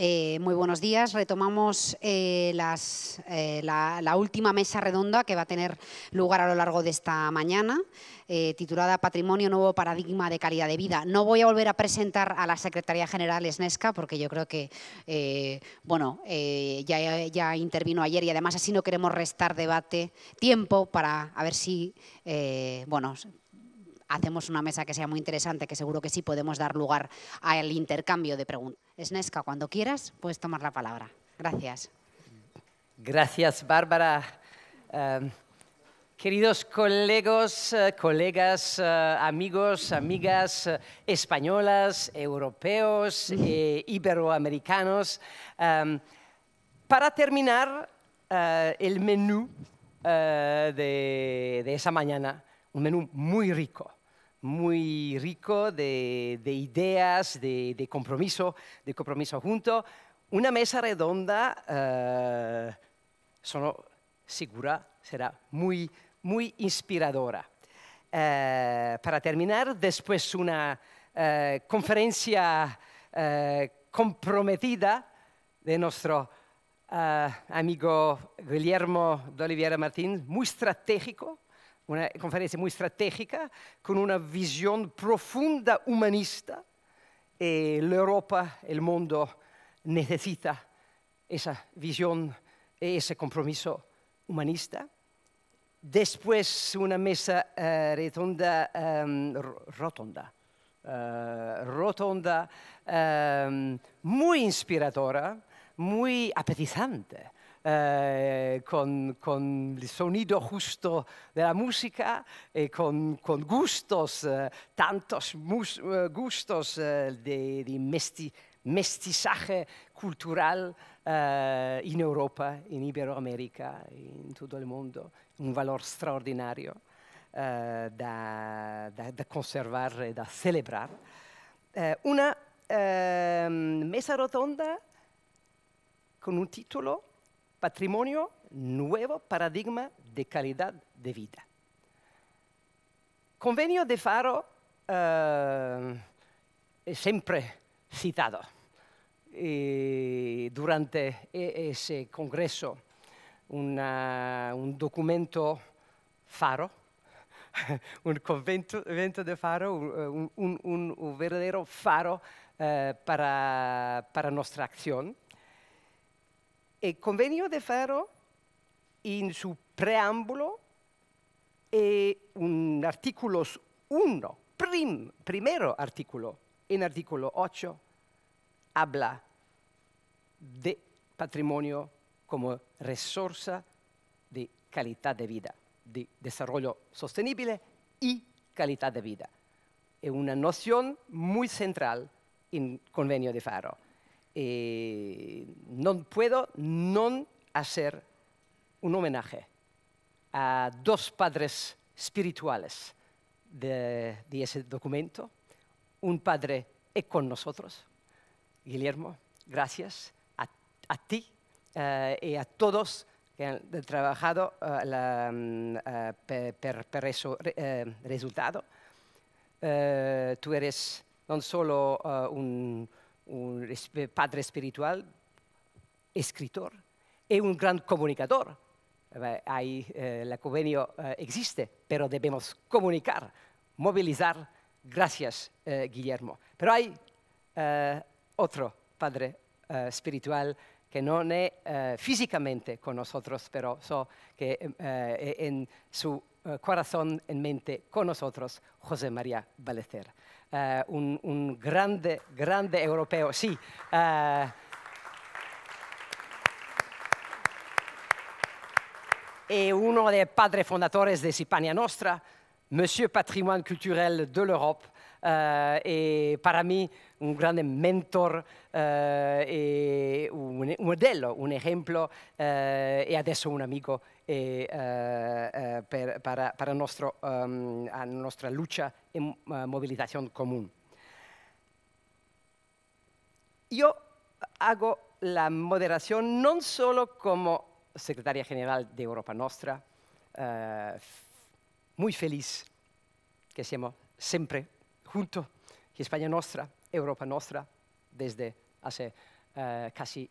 Eh, muy buenos días. Retomamos eh, eh, la, última mesa redonda que va a tener lugar a lo largo de esta mañana, titulada Patrimonio Nuevo Paradigma de Calidad de Vida. No voy a volver a presentar a la Secretaría General Esnesca porque yo creo que bueno, ya, ya, intervino ayer y además así no queremos restar debate tiempo para a ver si bueno, hacemos una mesa que sea muy interesante, que seguro que sí podemos dar lugar al intercambio de preguntas. Esnesca, cuando quieras, puedes tomar la palabra. Gracias. Gracias, Bárbara. Em, queridos colegos, colegas, eh, eh, amigos, amigas eh, españolas, europeos iberoamericanos, em, para terminar el menú de esa mañana, un menú muy rico muy rico de, ideas, de, compromiso, de compromiso junto. Una mesa redonda, eh, solo segura, será muy, muy inspiradora. Eh, para terminar, después una eh, conferencia comprometida de nuestro amigo Guillermo de Oliveira Martín, muy estratégico, una conferencia muy estratégica, con una visión profunda humanista. Eh, la Europa, el mundo necesita esa visión, ese compromiso humanista. Después una mesa eh, redonda, em, rotonda, eh, rotonda em, muy inspiradora, muy apetizante, eh, con, con, il sonido giusto della musica e con, con gustos, eh, tantos mus, eh, eh di, di mesti, mestizaje culturale eh, in Europa, in Iberoamerica, in tutto il mondo, un valore straordinario eh, da, da, da, conservare e da celebrare. una ehm, mesa rotonda con un titolo Patrimonio, nuevo paradigma de calidad de vida. Convenio de Faro, eh, siempre citado durante e-, ese congreso, un documento Faro, un convento de Faro, un, eh, verdadero faro eh, para, para nuestra acción. El eh, convenio de Ferro, en su preámbulo, en eh, un artículo 1, prim, primero artículo, en artículo 8, habla de patrimonio como resorsa de calidad de vida, de desarrollo sostenible y calidad de vida. Es una noción muy central en el Convenio de Faro eh, no puedo no hacer un homenaje a dos padres espirituales de, ese documento. Un padre es con nosotros, Guillermo, gracias a, ti eh, y a todos que han trabajado por eh, la, mm, eh, per, resultado. tú eres no solo un un padre espiritual, escritor y e un gran comunicador. Eh, ahí eh, el convenio eh, existe, pero debemos comunicar, movilizar. Gracias, Guillermo. Pero hay otro padre espiritual que no es físicamente con nosotros, pero so que en su corazón, en mente, con nosotros, José María Balecer. eh, un, un, grande, grande europeo. Sì, eh, e uno dei padri fondatori di Sipania Nostra, Monsieur Patrimoine Culturel de l'Europe, eh, e per me un grande mentor eh, e un, un modello, un esempio eh, e adesso un amico Eh, eh, eh, para, um, a nuestra lucha y uh, movilización común. Yo hago la moderación no solo como secretaria general de Europa Nostra, uh, muy feliz que seamos siempre juntos, España Nostra, Europa Nostra, desde hace uh, casi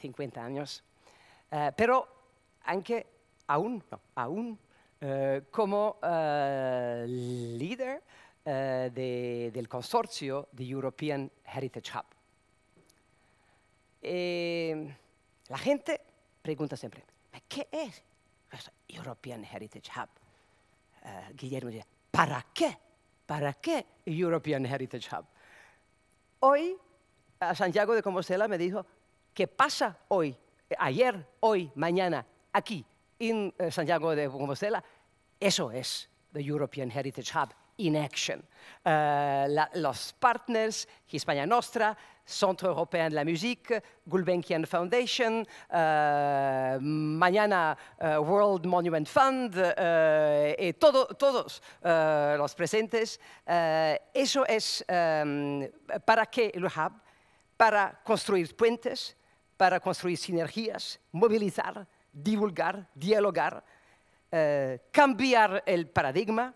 50 años, pero también aún, no, aún eh, como eh, líder eh, del consorcio de European Heritage Hub. la gente pregunta siempre, ¿qué es European Heritage Hub? Guillermo dice, ¿para qué? ¿Para qué European Heritage Hub? Hoy, a Santiago de Compostela me dijo, ¿qué pasa hoy, ayer, hoy, mañana, aquí, en eh, Santiago de Compostela, eso es the European Heritage Hub in action. Eh, los partners, Hispania Nostra, Centro Europeo de la Musique, Gulbenkian Foundation, eh, mañana World Monument Fund, y todos los presentes. eso es para qué el hub, para construir puentes, para construir sinergias, movilizar, divulgar, dialogar, eh, cambiar el paradigma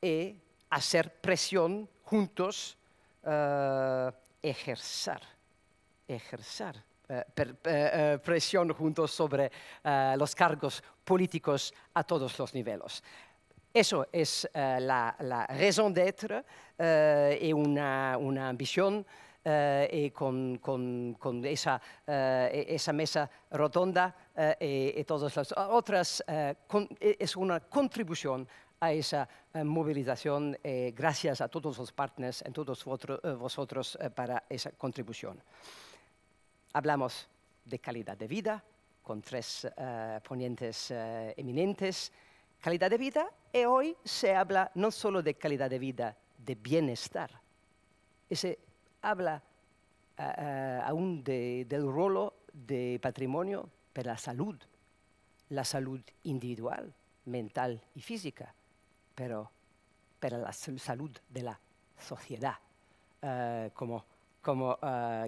y hacer presión juntos, eh, ejercer, ejercer eh, presión juntos sobre los cargos políticos a todos los niveles. Eso es la, razón raison d'être y una, una ambición y eh, eh, con, esa, eh, e, esa mesa rotonda y todas las otras. E, es una contribución a esa movilización. gracias a todos los partners, a todos vosotros, vosotros para esa contribución. Hablamos de calidad de vida con tres ponientes eminentes. Calidad de vida y hoy se habla no solo de calidad de vida, de bienestar. Ese habla eh, eh, aún del rol de patrimonio para la salud, la salud individual, mental y física, pero para la salud de la sociedad, eh, como,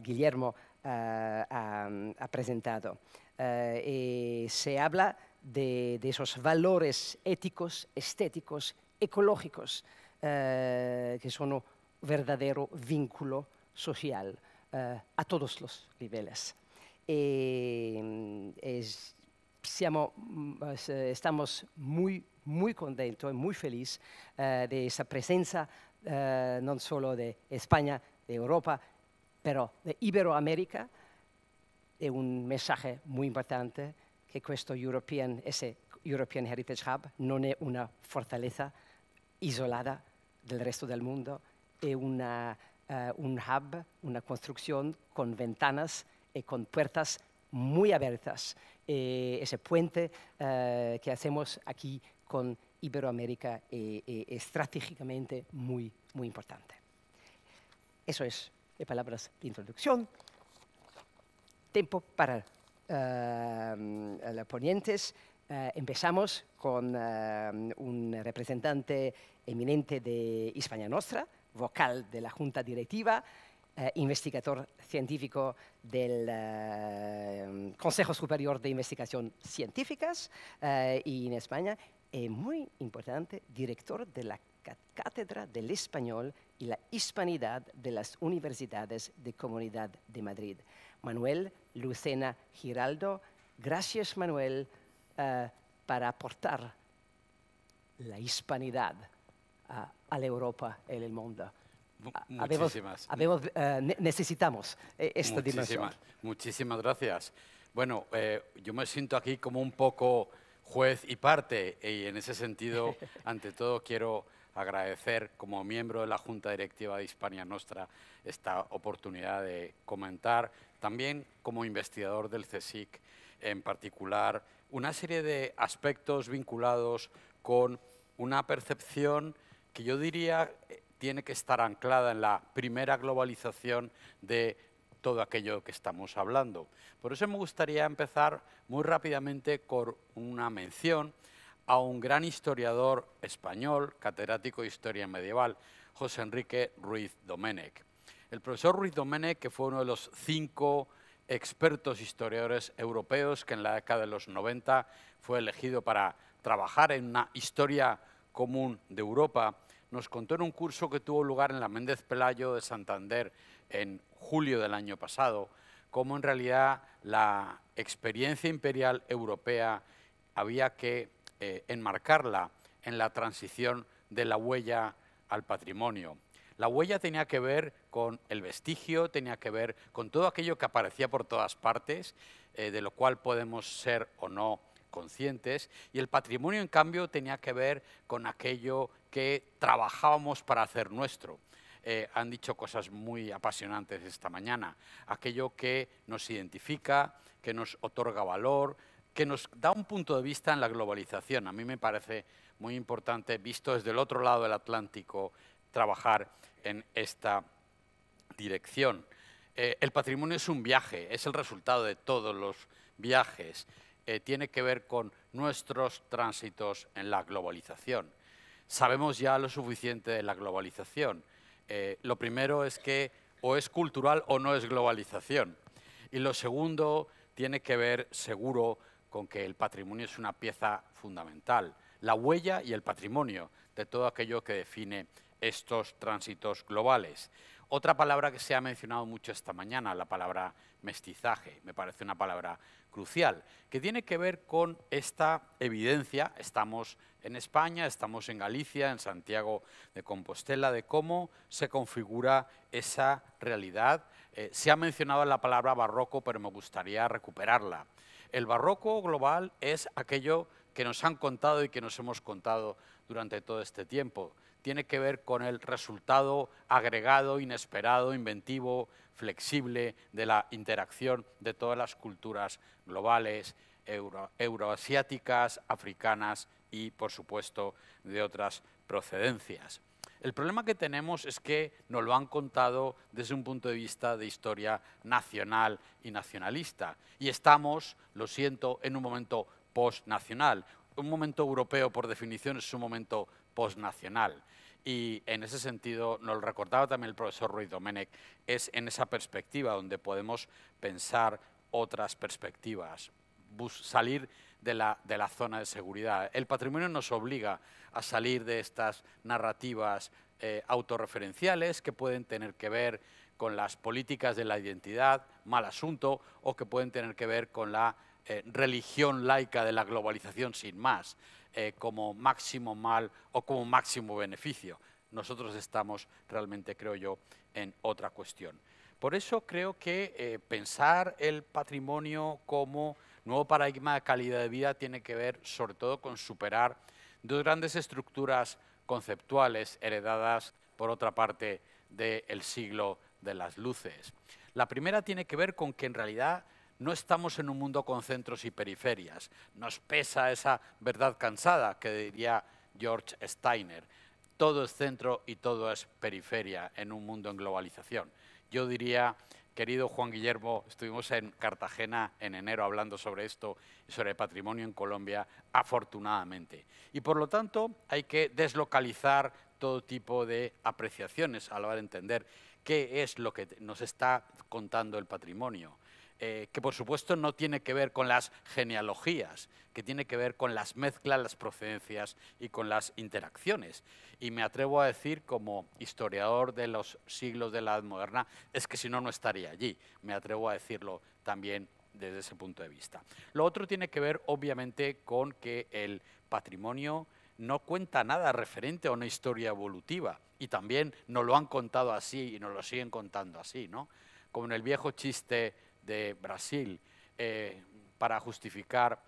Guillermo ha, presentado. se habla de, de, esos valores éticos, estéticos, ecológicos, que son un verdadero vínculo social eh, a todos los niveles. Eh, mm, eh, estamos muy, muy contentos, muy felices de esa presencia no solo de España, de Europa, pero de Iberoamérica, Es un mensaje muy importante que este European, ese European Heritage Hub no es una fortaleza isolada del resto del mundo, es una eh, un hub, una construcción con ventanas y eh, con puertas muy abiertas. Eh, ese puente que hacemos aquí con Iberoamérica es estratégicamente muy, muy importante. Eso es, de palabras de introducción. Tiempo para los ponientes. empezamos con un representante eminente de España Nostra, vocal de la Junta Directiva, eh, investigador científico del eh, Consejo Superior de Investigación Científicas eh, y en España, y muy importante, director de la Cátedra del Español y la Hispanidad de las Universidades de Comunidad de Madrid. Manuel Lucena Giraldo, gracias Manuel para aportar la hispanidad a la Europa en el mundo. Muchísimas. Eh, necesitamos eh, esta dimensión. Muchísimas gracias. Bueno, eh, yo me siento aquí como un poco juez y parte y en ese sentido, ante todo, quiero agradecer como miembro de la Junta Directiva de Hispania Nostra esta oportunidad de comentar, también como investigador del CSIC en particular, una serie de aspectos vinculados con una percepción que yo diría eh, tiene que estar anclada en la primera globalización de todo aquello que estamos hablando. Por eso me gustaría empezar muy rápidamente con una mención a un gran historiador español, catedrático de Historia Medieval, José Enrique Ruiz Domenech. El profesor Ruiz Domenech, que fue uno de los cinco expertos historiadores europeos que en la década de los 90 fue elegido para trabajar en una historia Común de Europa, nos contó en un curso que tuvo lugar en la Méndez Pelayo de Santander en julio del año pasado, cómo en realidad la experiencia imperial europea había que eh, enmarcarla en la transición de la huella al patrimonio. La huella tenía que ver con el vestigio, tenía que ver con todo aquello que aparecía por todas partes, eh, de lo cual podemos ser o no conscientes y el patrimonio, en cambio, tenía que ver con aquello que trabajábamos para hacer nuestro. Eh, han dicho cosas muy apasionantes esta mañana, aquello que nos identifica, que nos otorga valor, que nos da un punto de vista en la globalización. A mí me parece muy importante, visto desde el otro lado del Atlántico, trabajar en esta dirección. Eh, el patrimonio es un viaje, es el resultado de todos los viajes. Eh, tiene que ver con nuestros tránsitos en la globalización. Sabemos ya lo suficiente de la globalización. Eh, lo primero es que o es cultural o no es globalización. Y lo segundo tiene que ver, seguro, con que el patrimonio es una pieza fundamental. La huella y el patrimonio de todo aquello que define estos tránsitos globales. Otra palabra que se ha mencionado mucho esta mañana, la palabra mestizaje, me parece una palabra crucial, que tiene que ver con esta evidencia, estamos en España, estamos en Galicia, en Santiago de Compostela, de cómo se configura esa realidad. Eh, se ha mencionado la palabra barroco, pero me gustaría recuperarla. El barroco global es aquello que nos han contado y que nos hemos contado durante todo este tiempo tiene que ver con el resultado agregado, inesperado, inventivo, flexible de la interacción de todas las culturas globales, euroasiáticas, africanas y, por supuesto, de otras procedencias. El problema que tenemos es que nos lo han contado desde un punto de vista de historia nacional y nacionalista. Y estamos, lo siento, en un momento postnacional. Un momento europeo, por definición, es un momento nacional Y en ese sentido, nos lo recordaba también el profesor Ruiz Domenech, es en esa perspectiva donde podemos pensar otras perspectivas, salir de la, de la zona de seguridad. El patrimonio nos obliga a salir de estas narrativas eh, autorreferenciales que pueden tener que ver con las políticas de la identidad, mal asunto, o que pueden tener que ver con la eh, religión laica de la globalización sin más. Eh, como máximo mal o como máximo beneficio. Nosotros estamos realmente, creo yo, en otra cuestión. Por eso creo que eh, pensar el patrimonio como nuevo paradigma de calidad de vida tiene que ver sobre todo con superar dos grandes estructuras conceptuales heredadas, por otra parte, del siglo de las luces. La primera tiene que ver con que en realidad no estamos en un mundo con centros y periferias. Nos pesa esa verdad cansada que diría George Steiner. Todo es centro y todo es periferia en un mundo en globalización. Yo diría, querido Juan Guillermo, estuvimos en Cartagena en enero hablando sobre esto sobre el patrimonio en Colombia, afortunadamente. Y por lo tanto hay que deslocalizar todo tipo de apreciaciones a la hora de entender qué es lo que nos está contando el patrimonio eh, que por supuesto no tiene que ver con las genealogías, que tiene que ver con las mezclas, las procedencias y con las interacciones. Y me atrevo a decir, como historiador de los siglos de la Edad Moderna, es que si no, no estaría allí. Me atrevo a decirlo también desde ese punto de vista. Lo otro tiene que ver, obviamente, con que el patrimonio no cuenta nada referente a una historia evolutiva y también nos lo han contado así y nos lo siguen contando así, ¿no? Como en el viejo chiste de Brasil eh, para justificar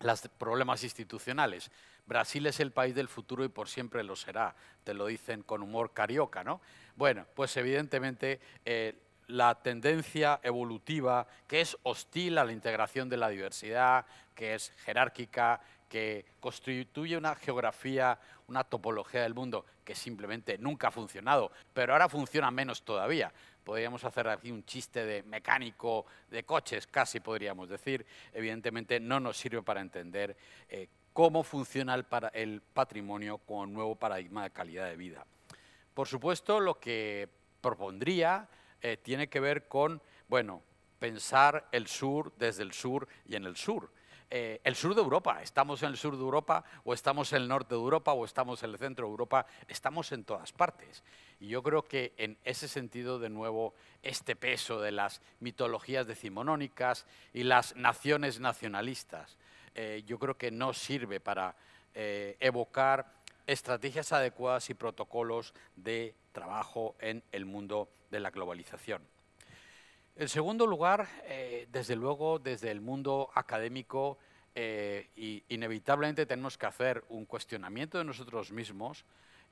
los problemas institucionales. Brasil es el país del futuro y por siempre lo será, te lo dicen con humor carioca, ¿no? Bueno, pues evidentemente eh, la tendencia evolutiva que es hostil a la integración de la diversidad, que es jerárquica, que constituye una geografía, una topología del mundo que simplemente nunca ha funcionado, pero ahora funciona menos todavía, podríamos hacer aquí un chiste de mecánico de coches, casi podríamos decir, evidentemente no nos sirve para entender eh, cómo funciona el, patrimonio con nuevo paradigma de calidad de vida. Por supuesto, lo que propondría eh, tiene que ver con, bueno, pensar el sur desde el sur y en el sur. Eh, el sur de Europa, estamos en el sur de Europa o estamos en el norte de Europa o estamos en el centro de Europa, estamos en todas partes. Y yo creo que en ese sentido, de nuevo, este peso de las mitologías decimonónicas y las naciones nacionalistas, eh, yo creo que no sirve para eh, evocar estrategias adecuadas y protocolos de trabajo en el mundo de la globalización. En segundo lugar, eh, desde luego, desde el mundo académico, inevitablemente tenemos que hacer un cuestionamiento de nosotros mismos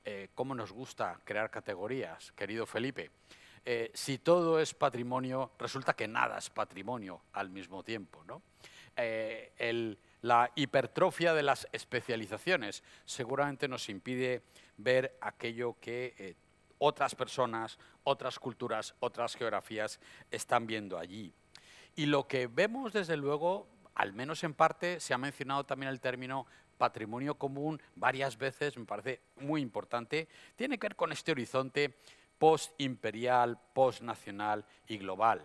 eh, cómo nos gusta crear categorías, querido Felipe. Eh, si todo es patrimonio, resulta que nada es patrimonio al mismo tiempo. ¿no? Eh, la hipertrofia de las especializaciones seguramente nos impide ver aquello que otras personas, otras culturas, otras geografías están viendo allí. Y lo que vemos, desde luego, al menos en parte, se ha mencionado también el término patrimonio común varias veces, me parece muy importante, tiene que ver con este horizonte post-imperial, post-nacional y global,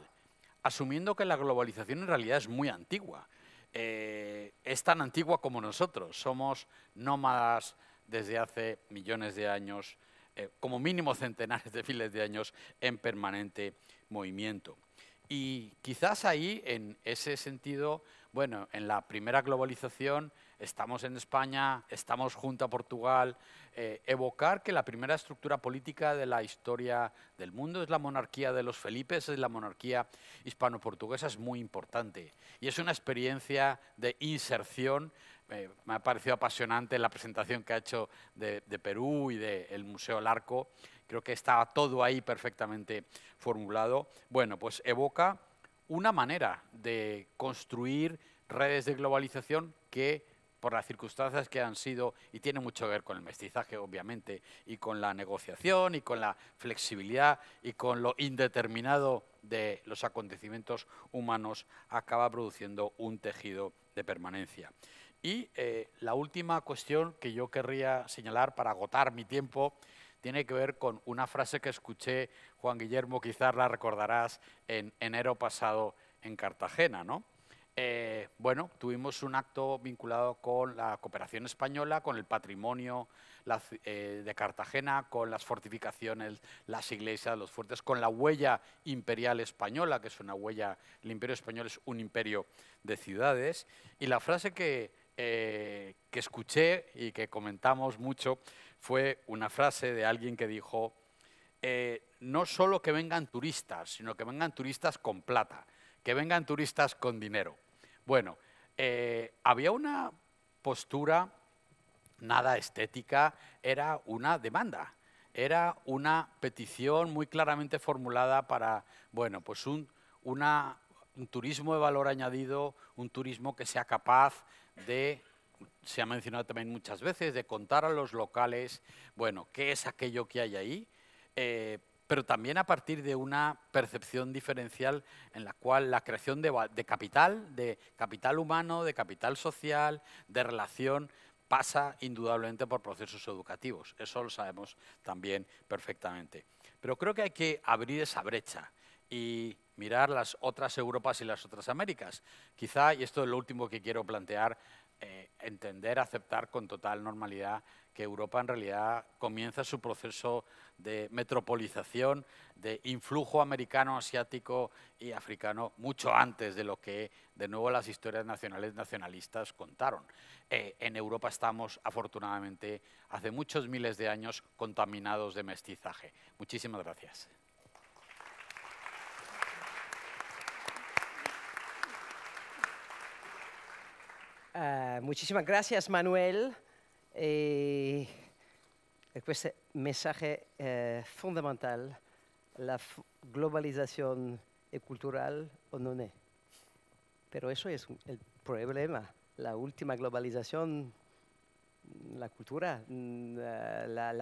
asumiendo que la globalización en realidad es muy antigua. Eh, es tan antigua como nosotros, somos nómadas desde hace millones de años, eh, como mínimo centenares de miles de años, en permanente movimiento. Y quizás ahí, en ese sentido, bueno, en la primera globalización estamos en España, estamos junto a Portugal, eh, evocar que la primera estructura política de la historia del mundo es la monarquía de los Felipes, es la monarquía hispano-portuguesa, es muy importante. Y es una experiencia de inserción eh, me ha parecido apasionante la presentación que ha hecho de, Perú y del Museo Larco. Creo que estaba todo ahí perfectamente formulado. Bueno, pues evoca una manera de construir redes de globalización que por las circunstancias que han sido, y tiene mucho que ver con el mestizaje, obviamente, y con la negociación, y con la flexibilidad, y con lo indeterminado de los acontecimientos humanos, acaba produciendo un tejido de permanencia. Y eh, la última cuestión que yo querría señalar para agotar mi tiempo tiene que ver con una frase que escuché, Juan Guillermo, quizás la recordarás, en enero pasado en Cartagena, ¿no? Eh, bueno, tuvimos un acto vinculado con la cooperación española, con el patrimonio eh, de Cartagena, con las fortificaciones, las iglesias, los fuertes, con la huella imperial española, que es una huella, el imperio español es un imperio de ciudades. Y la frase que, eh, que escuché y que comentamos mucho fue una frase de alguien que dijo, no solo que vengan turistas, sino que vengan turistas con plata que vengan turistas con dinero. Bueno, eh, había una postura nada estética, era una demanda, era una petición muy claramente formulada para, bueno, pues un, turismo de valor añadido, un turismo que sea capaz de se ha mencionado también muchas veces, de contar a los locales, bueno, qué es aquello que hay ahí, eh, pero también a partir de una percepción diferencial en la cual la creación de, capital, de capital humano, de capital social, de relación, pasa indudablemente por procesos educativos. Eso lo sabemos también perfectamente. Pero creo que hay que abrir esa brecha y mirar las otras Europas y las otras Américas. Quizá, y esto es lo último que quiero plantear, eh, entender, aceptar con total normalidad que Europa en realidad comienza su proceso de metropolización, de influjo americano, asiático y africano, mucho antes de lo que, de nuevo, las historias nacionales nacionalistas contaron. Eh, en Europa estamos, afortunadamente, hace muchos miles de años contaminados de mestizaje. Muchísimas gracias. Eh, muchísimas gracias, Manuel. Eh, este mensaje eh, fundamental, la globalización cultural o no es. Pero eso es el problema. La última globalización la cultura, de mm, eh,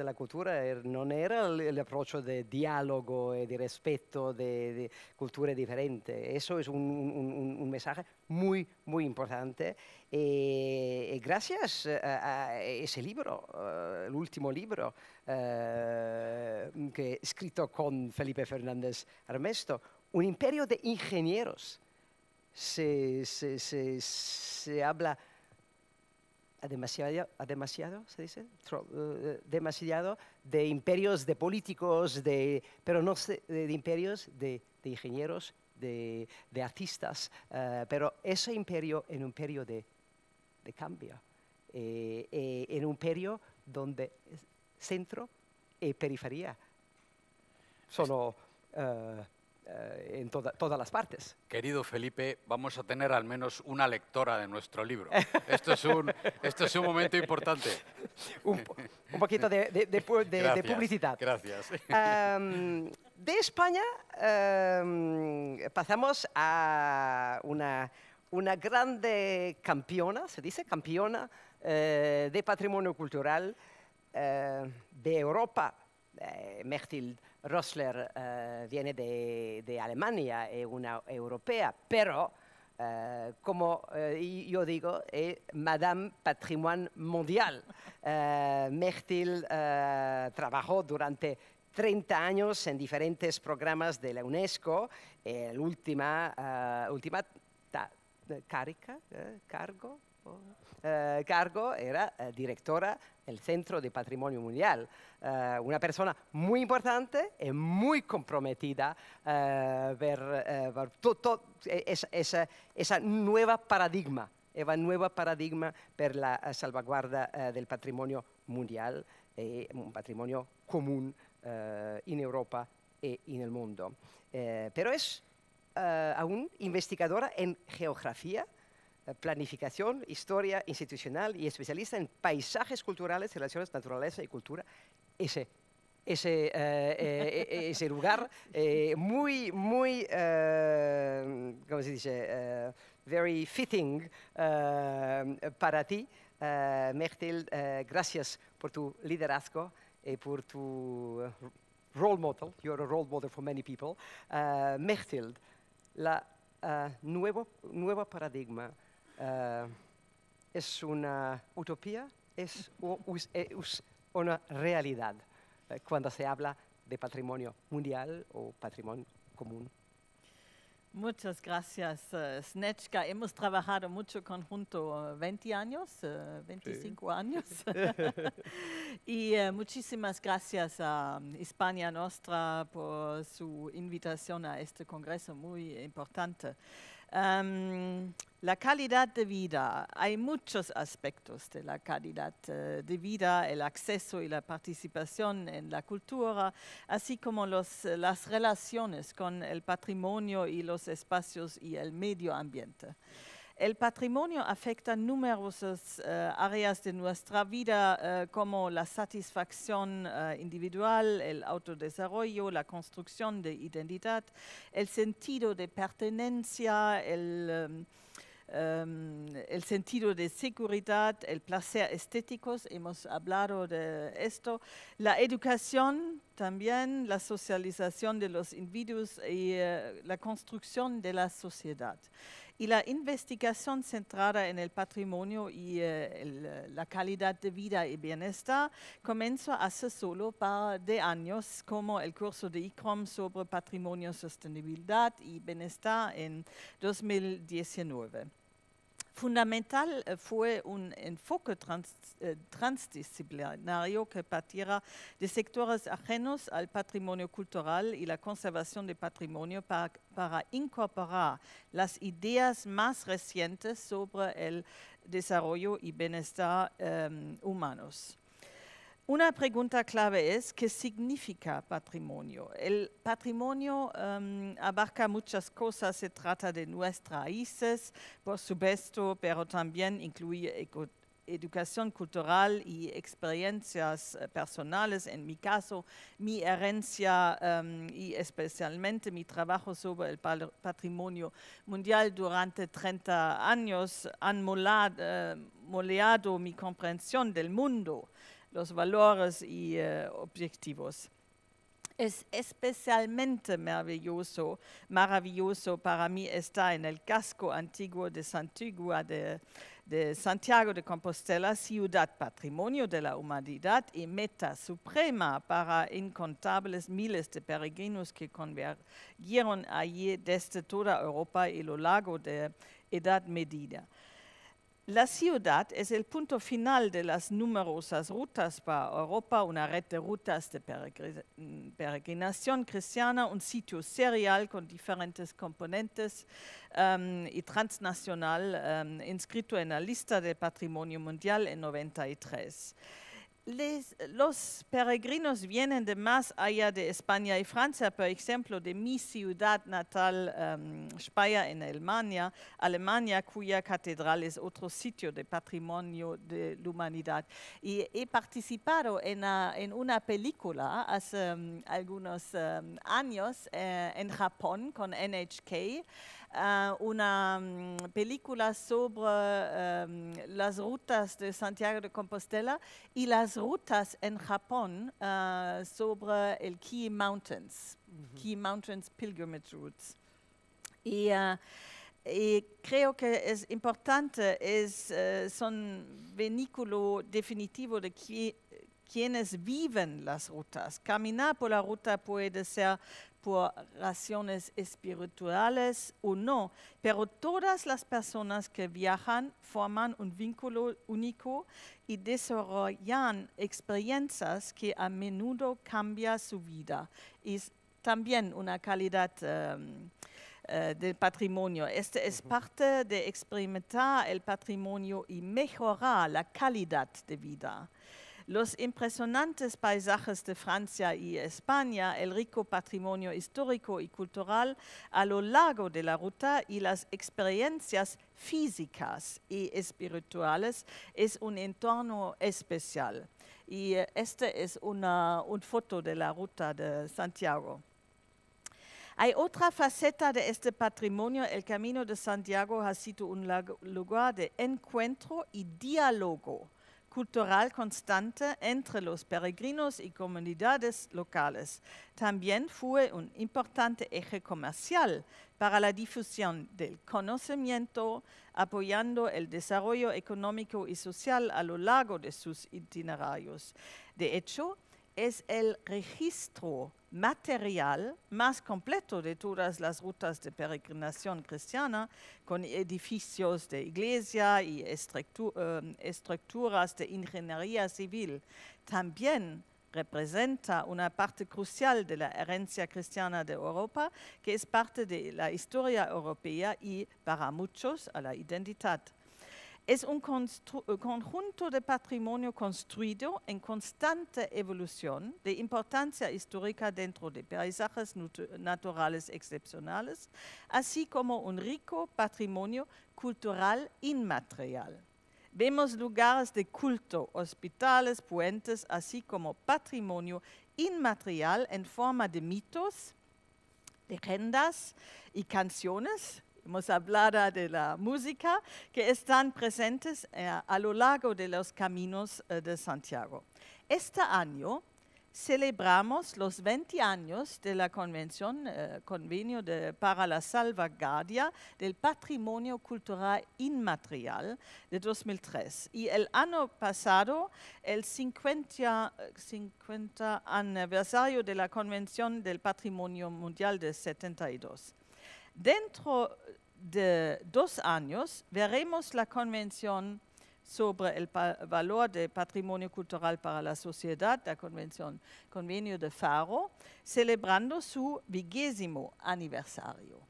la cultura er, non era l'approccio de dialogo e de respeto, de culture differenti. Eso es un, mensaje muy, muy importante. Y, e, e gracias a, ese libro, el eh, último libro que eh, escrito con Felipe Fernández Armesto, Un imperio de ingenieros. se, se, se, se habla demasiado, demasiado, ¿se dice? Eh, eh, demasiado de imperios, de políticos, de, pero no de, imperios, de, ingenieros, de, artistas, eh, pero ese imperio en un imperio de, cambio, en un imperio donde centro y periferia son eh, en todas las partes. Querido Felipe, vamos a tener al menos una lectora de nuestro libro. Esto es un, esto es un momento importante. un, poquito de, de, publicidad. Gracias. de España pasamos a una, una grande campeona, se dice, campeona eh, de patrimonio cultural eh, de Europa, eh, Mechtild Rosler eh, viene de, Alemania, es una europea, pero eh, como eh, yo digo, es Madame Patrimoine Mundial. Mechtil trabajó durante 30 años en diferentes programas de la UNESCO. El última, última carica, cargo. Eh, cargo era eh, directora del Centro de Patrimonio Mundial, eh, una persona muy importante y muy comprometida por, todo esa, esa, nueva paradigma, esa nueva paradigma para la salvaguarda del patrimonio mundial, un patrimonio común en Europa y e en el mundo. pero es aún investigadora en geografía, eh, planificación, historia institucional y especialista en paisajes culturales, relaciones naturaleza y cultura. Ese ese, eh, eh, e, ese, lugar muy, muy, ¿cómo se dice? very fitting para ti. Mechtild, gracias por tu liderazgo y por tu role model. You're a role model for many people. Mechtel, la nuevo, nuevo paradigma eh, es una utopía, es eh, una realidad eh, cuando se habla de patrimonio mundial o patrimonio común. Muchas gracias, Snechka. Hemos trabajado mucho conjunto, 20 años, 25 años. y muchísimas gracias a España Nostra por su invitación a este congreso muy importante la calidad de vida. Hay muchos aspectos de la calidad eh, de vida, el acceso y la participación en la cultura, así como las relaciones con el patrimonio y los espacios y el medio ambiente. El patrimonio afecta numerosas eh, áreas de nuestra vida, eh, como la satisfacción eh, individual, el autodesarrollo, la construcción de identidad, el sentido de pertenencia, em, em, el sentido de seguridad, el placer estético, hemos hablado de esto, la educación también, la socialización de los individuos y la construcción de la sociedad y la investigación centrada en el patrimonio y eh, eh, la calidad de vida y bienestar comenzó hace solo par de años como el curso de ICROM sobre patrimonio, sostenibilidad y bienestar en 2019. Fundamental eh, fue un enfoque eh, transdisciplinario que partiera de sectores ajenos al patrimonio cultural y la conservación de patrimonio para, incorporar las ideas más recientes sobre el desarrollo y bienestar em, humanos. Una pregunta clave es, ¿qué significa patrimonio? El patrimonio em, abarca muchas cosas, se trata de nuestras raíces, por supuesto, pero también incluye educación cultural y experiencias eh, personales, en mi caso, mi herencia em, y especialmente mi trabajo sobre el patrimonio mundial durante 30 años han molado, eh, moleado mi comprensión del mundo los valores y eh, objetivos. Es especialmente maravilloso, maravilloso para mí estar en el casco antiguo de de, de Santiago de Compostela, ciudad patrimonio de la humanidad y meta suprema para incontables miles de peregrinos que convergieron allí desde toda Europa y lo largo de Edad Medida. La ciudad es el punto final de las numerosas rutas para Europa, una red de rutas de peregrinación cristiana, un sitio serial con diferentes componentes em, y transnacional em, inscrito en la lista de Patrimonio Mundial en 93 los peregrinos vienen de más allá de España y Francia, por ejemplo, de mi ciudad natal, España, em, en Alemania, Alemania, cuya catedral es otro sitio de patrimonio de la humanidad. Y he participado en, ah, una película hace em, algunos em, años eh, en Japón con NHK. Eh, una mm, película sobre em, las rutas de Santiago de Compostela y las rutas en Japón eh, sobre el Key Mountains, Key Mountains Pilgrimage Routes. Eh, y, creo que es importante, es, son vehículo definitivo de quienes viven las rutas. Caminar por la ruta puede ser por razones espirituales o no, pero todas las personas que viajan forman un vínculo único y desarrollan experiencias que a menudo cambian su vida. Es también una calidad em, eh, del patrimonio. Este es parte de experimentar el patrimonio y mejorar la calidad de vida. Los impresionantes paisajes de Francia y España, el rico patrimonio histórico y cultural a lo largo de la ruta y las experiencias físicas y espirituales es un entorno especial. Y eh, esta es una, una foto de la ruta de Santiago. Hay otra faceta de este patrimonio. El Camino de Santiago ha sido un lugar de encuentro y diálogo cultural constante entre los peregrinos y comunidades locales. También fue un importante eje comercial para la difusión del conocimiento, apoyando el desarrollo económico y social a lo largo de sus itinerarios. De hecho, es el registro material más completo de todas las rutas de peregrinación cristiana, con edificios de iglesia y eh, estructuras de ingeniería civil. También representa una parte crucial de la herencia cristiana de Europa, que es parte de la historia europea y, para muchos, a la identidad es un eh, conjunto de patrimonio construido en constante evolución de importancia histórica dentro de paisajes naturales excepcionales, así como un rico patrimonio cultural inmaterial. Vemos lugares de culto, hospitales, puentes, así como patrimonio inmaterial en forma de mitos, legendas y canciones hemos hablado ah, de la música, que están presentes eh, a lo largo de los caminos eh, de Santiago. Este año celebramos los 20 años de la Convención, eh, Convenio para la Salvaguardia del Patrimonio Cultural Inmaterial de 2003. Y el año pasado, el 50, 50 aniversario de la Convención del Patrimonio Mundial de 72. Dentro de dos años veremos la Convención sobre el valor del patrimonio cultural para la sociedad, la Convención Convenio de Faro, celebrando su vigésimo aniversario.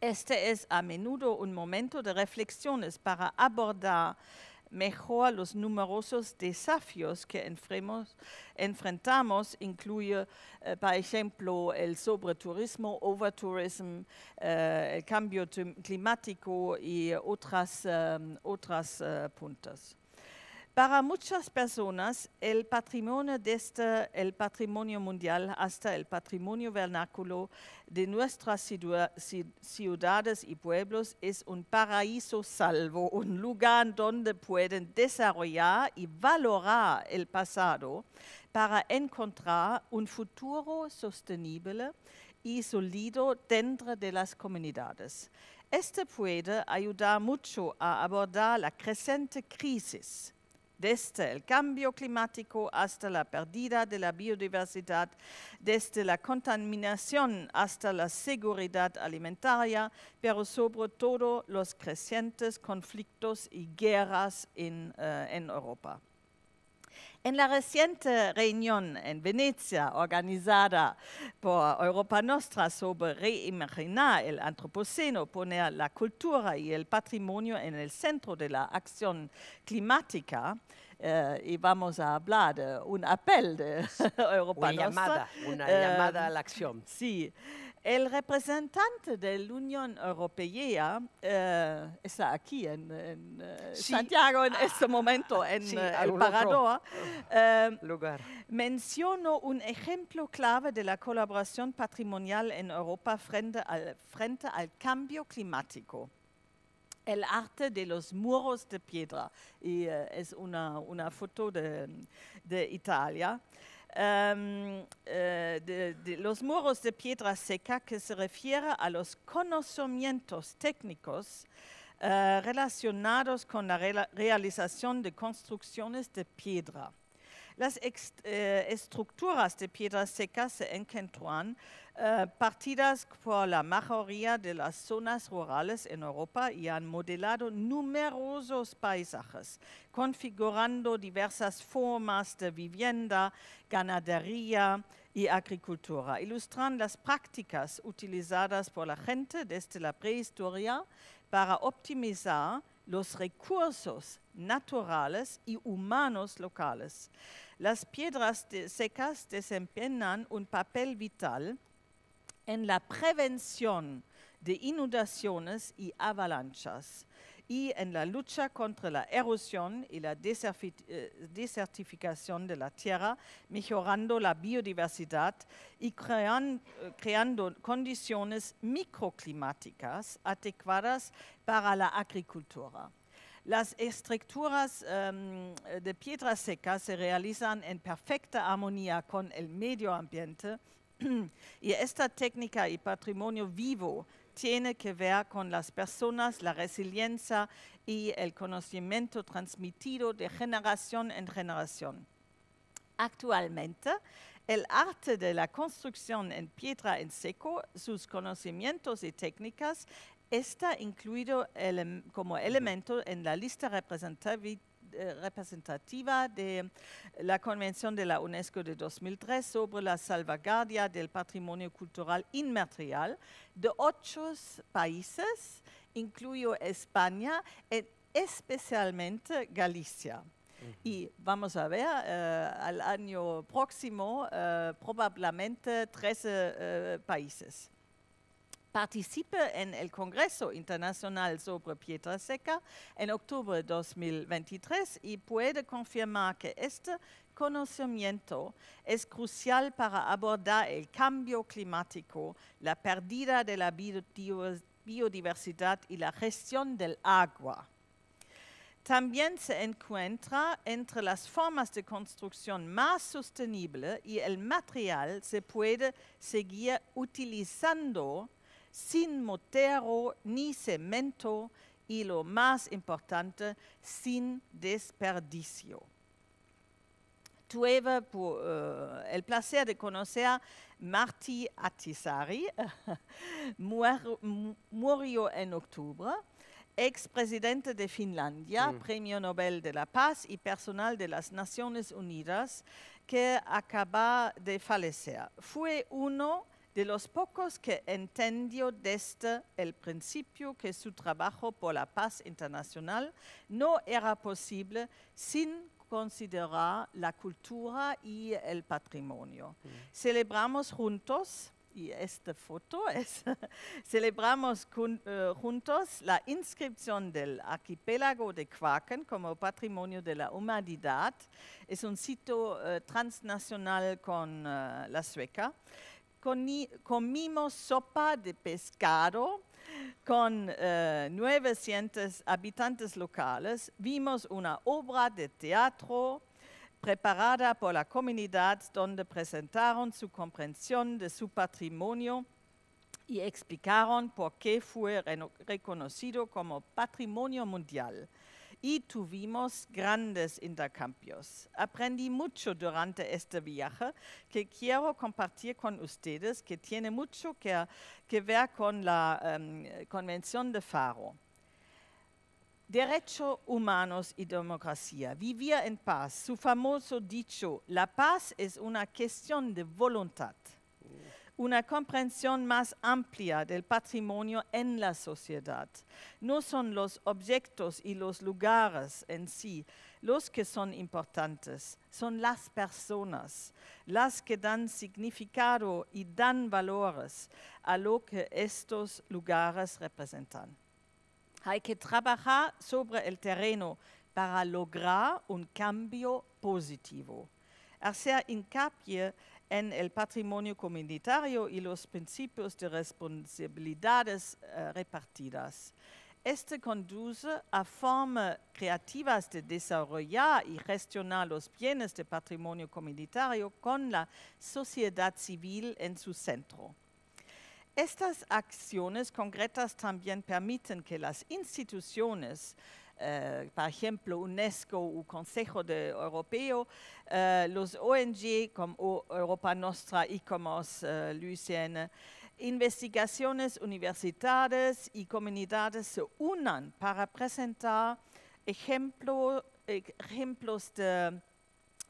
Este es a menudo un momento de reflexiones para abordar mejor los numerosos desafíos que enfrentamos, incluye, eh, por ejemplo, el sobreturismo, overtourism, eh, el cambio climático y otras, eh, otras puntas. Para muchas personas, el patrimonio desde este, el patrimonio mundial hasta el patrimonio vernáculo de nuestras ciudades y pueblos es un paraíso salvo, un lugar donde pueden desarrollar y valorar el pasado para encontrar un futuro sostenible y sólido dentro de las comunidades. Este puede ayudar mucho a abordar la creciente crisis desde el cambio climático hasta la pérdida de la biodiversidad, desde la contaminación hasta la seguridad alimentaria, pero sobre todo los crecientes conflictos y guerras en, eh, Europa. En la reciente reunión en Venecia, organizada por Europa Nostra sobre reimaginar el antropoceno, poner la cultura y el patrimonio en el centro de la acción climática, eh, y vamos a hablar eh, de un apel de Europa Nostra. una eh, llamada a la acción. Sí. El representante de la Unión Europea eh, está aquí en, eh, Santiago en este momento, ah, en eh, el parador. un ejemplo clave de la colaboración patrimonial en Europa frente al, cambio climático el arte de los muros de piedra. Y es una, una foto de Italia. Em, eh, de, los muros de piedra seca que se refiere a los conocimientos técnicos eh, relacionados con la realización de construcciones de piedra. Las eh, estructuras de piedras secas se encuentran eh, partidas por la mayoría de las zonas rurales en Europa y han modelado numerosos paisajes, configurando diversas formas de vivienda, ganadería, y agricultura. Ilustran las prácticas utilizadas por la gente desde la prehistoria para optimizar los recursos naturales y humanos locales. Las piedras secas desempeñan un papel vital en la prevención de inundaciones y avalanchas y en la lucha contra la erosión y la eh, desertificación de la tierra, mejorando la biodiversidad y eh, creando condiciones microclimáticas adecuadas para la agricultura. Las estructuras em, de piedra seca se realizan en perfecta armonía con el medio ambiente y esta técnica y patrimonio vivo tiene que ver con las personas, la resiliencia y el conocimiento transmitido de generación en generación. Actualmente, el arte de la construcción en piedra en seco, sus conocimientos y técnicas, está incluido como elemento en la lista representativa eh, representativa de la Convención de la UNESCO de 2003 sobre la salvaguardia del patrimonio cultural inmaterial de ocho países, incluyo España, y e especialmente Galicia. Y vamos a ver, eh, al año próximo eh, probablemente 13 países participe en el Congreso Internacional sobre Piedra Seca en octubre de 2023 y puede confirmar que este conocimiento es crucial para abordar el cambio climático, la pérdida de la biodiversidad y la gestión del agua. También se encuentra entre las formas de construcción más sostenible y el material se puede seguir utilizando sin motero ni cemento y lo más importante, sin desperdicio. Tuve euh, el placer de conocer a Martí Atisari, murió en octubre, presidente de Finlandia, mm. premio Nobel de la Paz y personal de las Naciones Unidas, que acaba de fallecer. Fue uno de los pocos que entendió desde el principio que su trabajo por la paz internacional no era posible sin considerar la cultura y el patrimonio. Celebramos juntos y esta foto es, celebramos eh, juntos la inscripción del archipiélago de Kwaken como patrimonio de la humanidad. Es un sitio eh, transnacional con eh, la Sueca comimos sopa de pescado con 900 eh, habitantes locales, vimos una obra de teatro preparada por la comunidad donde presentaron su comprensión de su patrimonio y explicaron por qué fue reconocido como patrimonio mundial y tuvimos grandes intercambios. Aprendí mucho durante este viaje que quiero compartir con ustedes, que tiene mucho que, ver con la em, Convención de Faro. Derechos humanos y democracia. Vivir en paz. Su famoso dicho, la paz es una cuestión de voluntad una comprensión más amplia del patrimonio en la sociedad. No son los objetos y los lugares en sí los que son importantes, son las personas, las que dan significado y dan valores a lo que estos lugares representan. Hay que trabajar sobre el terreno para lograr un cambio positivo hacer hincapié en el patrimonio comunitario y los principios de responsabilidades eh, repartidas. Este conduce a formas creativas de desarrollar y gestionar los bienes de patrimonio comunitario con la sociedad civil en su centro. Estas acciones concretas también permiten que las instituciones eh, por ejemplo, UNESCO o Consejo de Europeo, eh, los ONG como Europa Nostra, ICOMOS, como eh, Lucien, investigaciones, universidades y comunidades se unan para presentar ejemplos de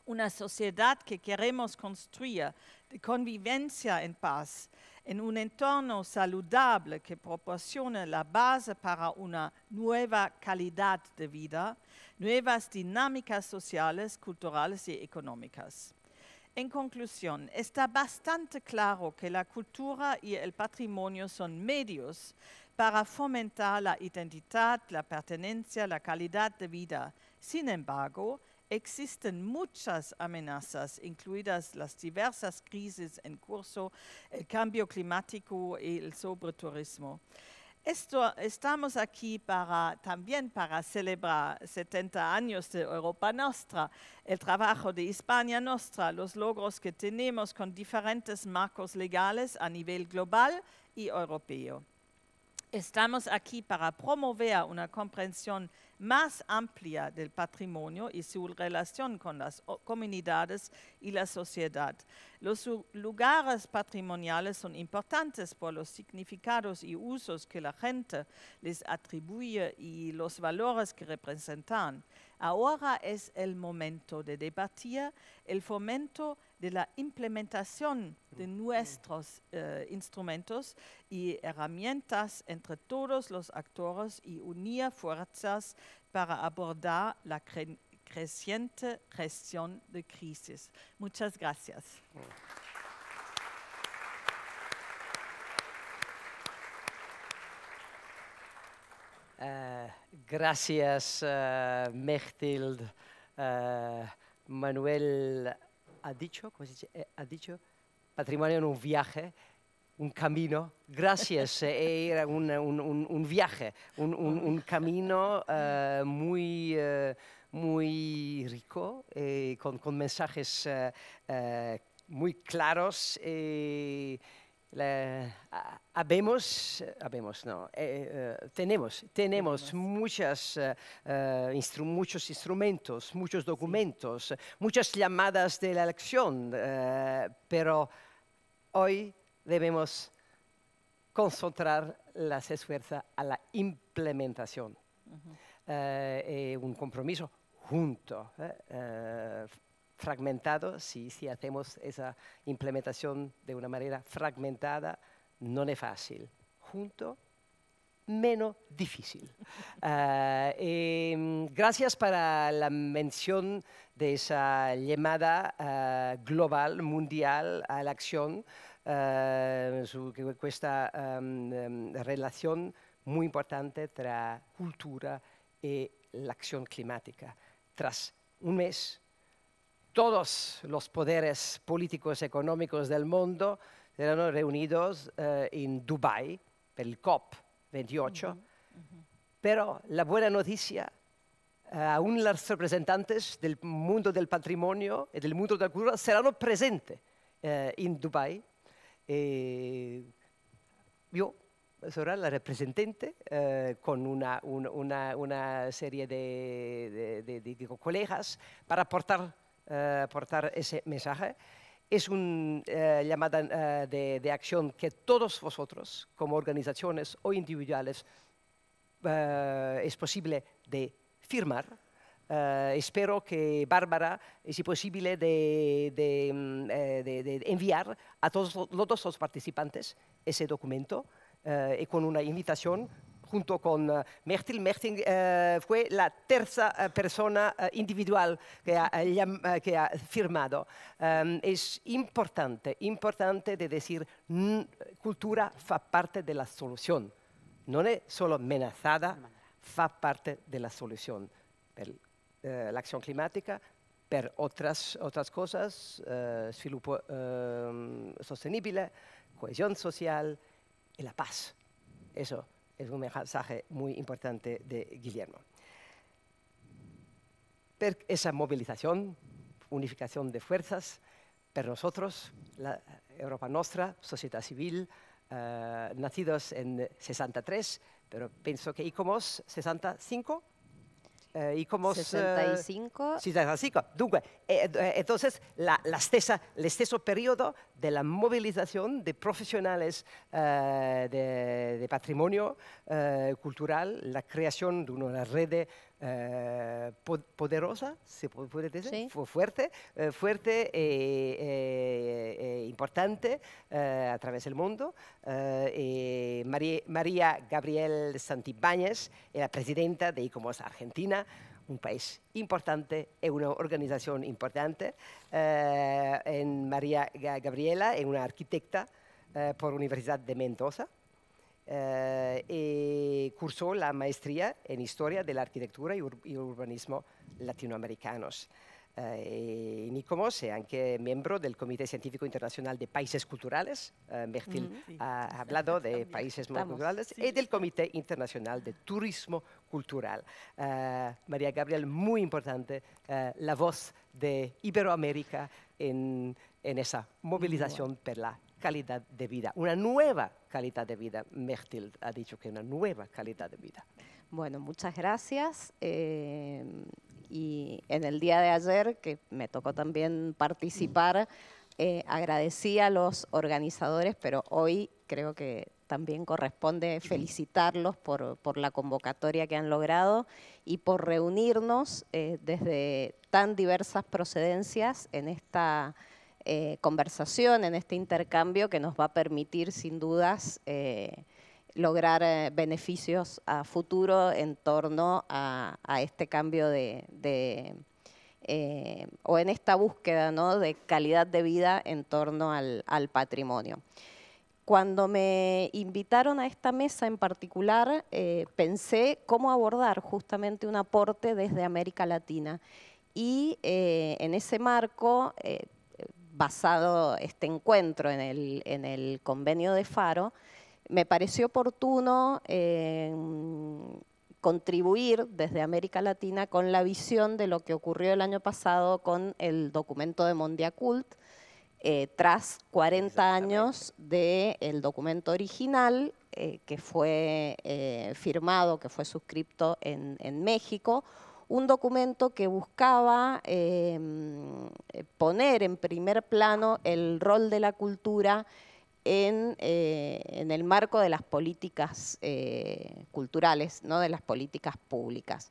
una sociedad que queremos construir, de convivencia en paz, en un entorno saludable que proporcione la base para una nueva calidad de vida, nuevas dinámicas sociales, culturales y económicas. En conclusión, está bastante claro que la cultura y el patrimonio son medios para fomentar la identidad, la pertenencia, la calidad de vida. Sin embargo, Existen muchas amenazas, incluidas las diversas crisis en curso, el cambio climático y el sobreturismo. estamos aquí también para celebrar 70 años de Europa Nostra, el trabajo de España Nostra, los logros que tenemos con diferentes marcos legales a nivel global y europeo. Estamos aquí para promover una comprensión más amplia del patrimonio y su relación con las comunidades y la sociedad. Los lugares patrimoniales son importantes por los significados y usos que la gente les atribuye y los valores que representan. Ahora es el momento de debatir el fomento de la implementación de nuestros eh, instrumentos y herramientas entre todos los actores y unir fuerzas para abordar la creciente gestión de crisis. Muchas gracias. Eh, gracias, eh, Mechtild, Manuel ha dicho, ¿cómo se dice? Eh, ha dicho, patrimonio en un viaje, un camino. Gracias, era eh, un, un, un, viaje, un, camino eh, muy, muy rico, con, con, mensajes muy claros habemos, no, eh, eh, tenemos, tenemos muchas, eh, muchos instrumentos, muchos documentos, muchas llamadas de la elección, pero hoy debemos concentrar las esfuerzos a la implementación. un compromiso junto, fragmentado, si, si hacemos esa implementación de una manera fragmentada, no es fácil. Junto, menos difícil. Ah, em, gracias para la mención de esa llamada ah, global, mundial, a la acción, uh, ah, esta em, relación muy importante entre cultura y la acción climática. Tras un mes todos los poderes políticos y económicos del mundo eran reunidos eh, en Dubái, el COP28. Pero la buena noticia, eh, aún los representantes del mundo del patrimonio y del mundo de la cultura serán presentes eh, en Dubái. yo será la representante con una, serie de, de, colegas para aportar eh, portar ese mensaje. Es una eh, llamada eh, de, acción que todos vosotros, como organizaciones o individuales, es posible de firmar. espero que Bárbara, si es posible, mm, de, enviar a todos, los participantes ese documento y con una invitación junto con eh, Mertil. Mertil eh, fue la tercera eh, persona individual que ha, que ha firmado. Em, es importante, importante de decir, cultura fa parte de la solución. No es solo amenazada, fa parte de la solución. la acción climática, per otras, otras cosas, eh, desarrollo ehm, sostenible, cohesión social y la paz. Eso es un mensaje muy importante de Guillermo. esa movilización, unificación de fuerzas, para nosotros, la Europa Nostra, sociedad civil, eh, nacidos en 63, pero pienso que ICOMOS 65, eh, y como 65. Eh, eh, entonces, la, la el exceso periodo de la movilización de profesionales de, de, patrimonio cultural, la creación de una red eh, poderosa, se puede decir, fuerte, eh, fuerte e, importante a través del mundo. María, María, Gabriel Santibáñez la presidenta de ICOMOS Argentina, un país importante, es una organización importante. en María Gabriela es una arquitecta por Universidad de Mendoza eh, y cursó la maestría en Historia de la Arquitectura y, Urbanismo Latinoamericanos. Eh, Nicomos también miembro del Comité Científico Internacional de Países Culturales. Mertil eh, mm, ha hablado de países culturales y del Comité Internacional de Turismo Cultural. Eh, María Gabriel, muy importante, eh, la voz de Iberoamérica en, esa movilización perla. por la calidad de vida, una nueva calidad de vida. Mertil ha dicho que una nueva calidad de vida. Bueno, muchas gracias. Eh, y en el día de ayer, que me tocó también participar, eh, agradecí a los organizadores, pero hoy creo que también corresponde felicitarlos por, la convocatoria que han logrado y por reunirnos eh, desde tan diversas procedencias en esta eh, conversación, en este intercambio que nos va a permitir sin dudas eh, lograr eh, beneficios a futuro en torno a, este cambio de, o en esta búsqueda ¿no? de calidad de vida en torno al, al patrimonio. Cuando me invitaron a esta mesa en particular, pensé cómo abordar justamente un aporte desde América Latina. Y en ese marco basado este encuentro en el, convenio de Faro, me pareció oportuno eh, contribuir desde América Latina con la visión de lo que ocurrió el año pasado con el documento de Mondiacult, eh, tras 40 años del documento original eh, que fue firmado, que fue suscripto en México, un documento que buscaba em, poner en primer plano el rol de la cultura en, eh, el marco de las políticas eh, culturales, ¿no? de las políticas públicas.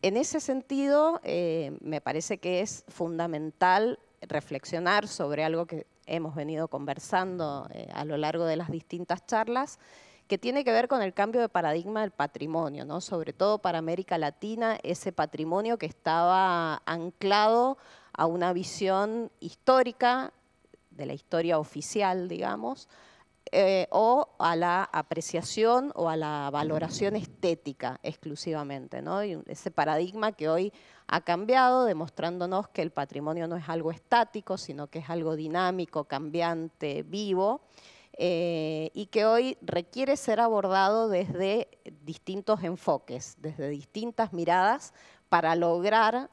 En ese sentido, eh, me parece que es fundamental reflexionar sobre algo que hemos venido conversando a lo largo de las distintas charlas, que tiene que ver con el cambio de paradigma del patrimonio, ¿no? sobre todo para América Latina, ese patrimonio que estaba anclado a una visión histórica, de la historia oficial, digamos, eh, o a la apreciación o a la valoración estética exclusivamente, ¿no? Y ese paradigma que hoy ha cambiado, demostrándonos que el patrimonio no es algo estático, sino que es algo dinámico, cambiante, vivo, eh, y que hoy requiere ser abordado desde distintos enfoques, desde distintas miradas para lograr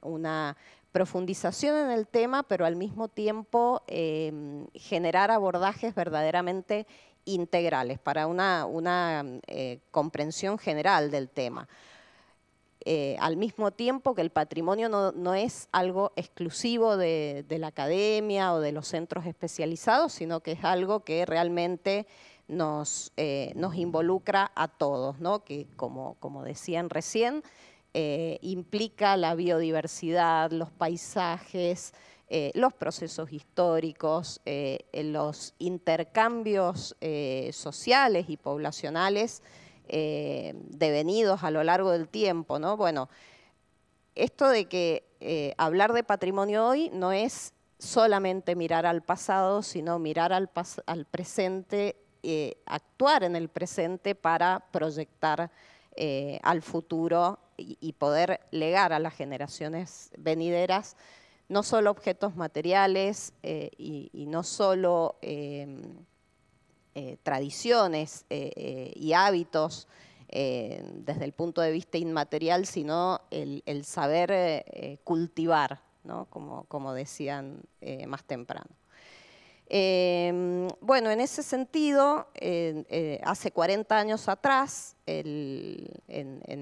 una profundización en el tema, pero al mismo tiempo em, generar abordajes verdaderamente integrales para una, eh, comprensión general del tema. Eh, al mismo tiempo que el patrimonio no, es algo exclusivo de, la academia o de los centros especializados, sino que es algo que realmente nos, eh, involucra a todos, ¿no? que como, decían recién, eh, implica la biodiversidad, los paisajes, los procesos históricos, los intercambios sociales y poblacionales eh, devenidos a lo largo del tiempo, ¿no? Bueno, esto de que eh, hablar de patrimonio hoy no es solamente mirar al pasado, sino mirar al, presente, eh, actuar en el presente para proyectar al futuro y, poder legar a las generaciones venideras no solo objetos materiales y, no solo em, eh, tradiciones eh, eh, y hábitos desde el punto de vista inmaterial, sino el, saber cultivar, ¿no? como, como, decían más temprano. Em, bueno, en ese sentido, hace 40 años atrás, en,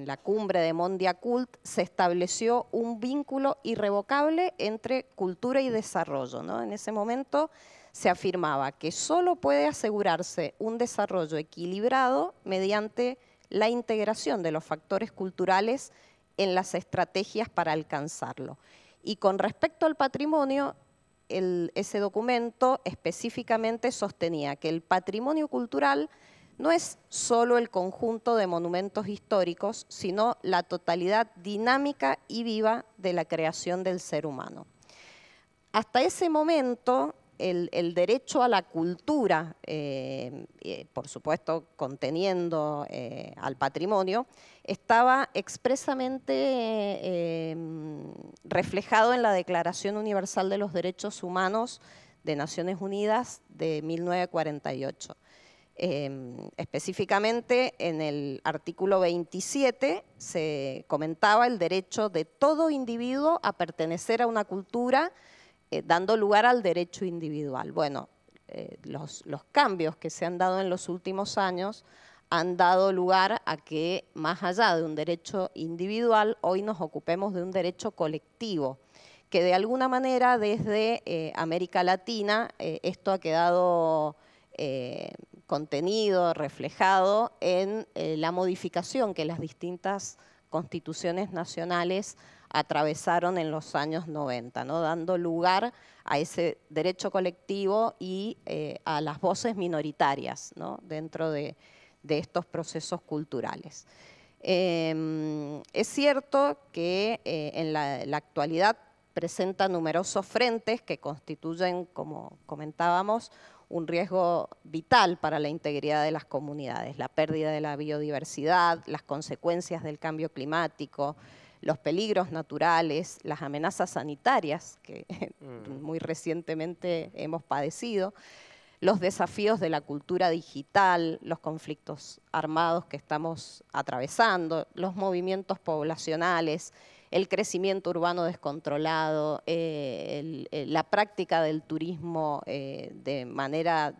la cumbre de Cult se estableció un vínculo irrevocable entre cultura y desarrollo. ¿no? En ese momento se afirmaba que solo puede asegurarse un desarrollo equilibrado mediante la integración de los factores culturales en las estrategias para alcanzarlo. Y con respecto al patrimonio, ese documento específicamente sostenía que el patrimonio cultural no es solo el conjunto de monumentos históricos, sino la totalidad dinámica y viva de la creación del ser humano. Hasta ese momento, el, derecho a la cultura, eh, eh, por supuesto conteniendo eh, al patrimonio, estaba expresamente reflejado en la Declaración Universal de los Derechos Humanos de Naciones Unidas de 1948. Em, específicamente en el artículo 27 se comentaba el derecho de todo individuo a pertenecer a una cultura eh, dando lugar al derecho individual. Bueno, eh, los, cambios que se han dado en los últimos años han dado lugar a que, más allá de un derecho individual, hoy nos ocupemos de un derecho colectivo, que de alguna manera desde eh, América Latina esto ha quedado contenido, reflejado en la modificación que las distintas constituciones nacionales atravesaron en los años 90, ¿no? dando lugar a ese derecho colectivo y eh, a las voces minoritarias dentro de, estos procesos culturales. Em, es cierto que eh, en la, actualidad presenta numerosos frentes que constituyen, como comentábamos, un riesgo vital para la integridad de las comunidades, la pérdida de la biodiversidad, las consecuencias del cambio climático, los peligros naturales, las amenazas sanitarias que mm. muy recientemente hemos padecido, los desafíos de la cultura digital, los conflictos armados que estamos atravesando, los movimientos poblacionales, el crecimiento urbano descontrolado, eh, eh, la práctica del turismo eh, de manera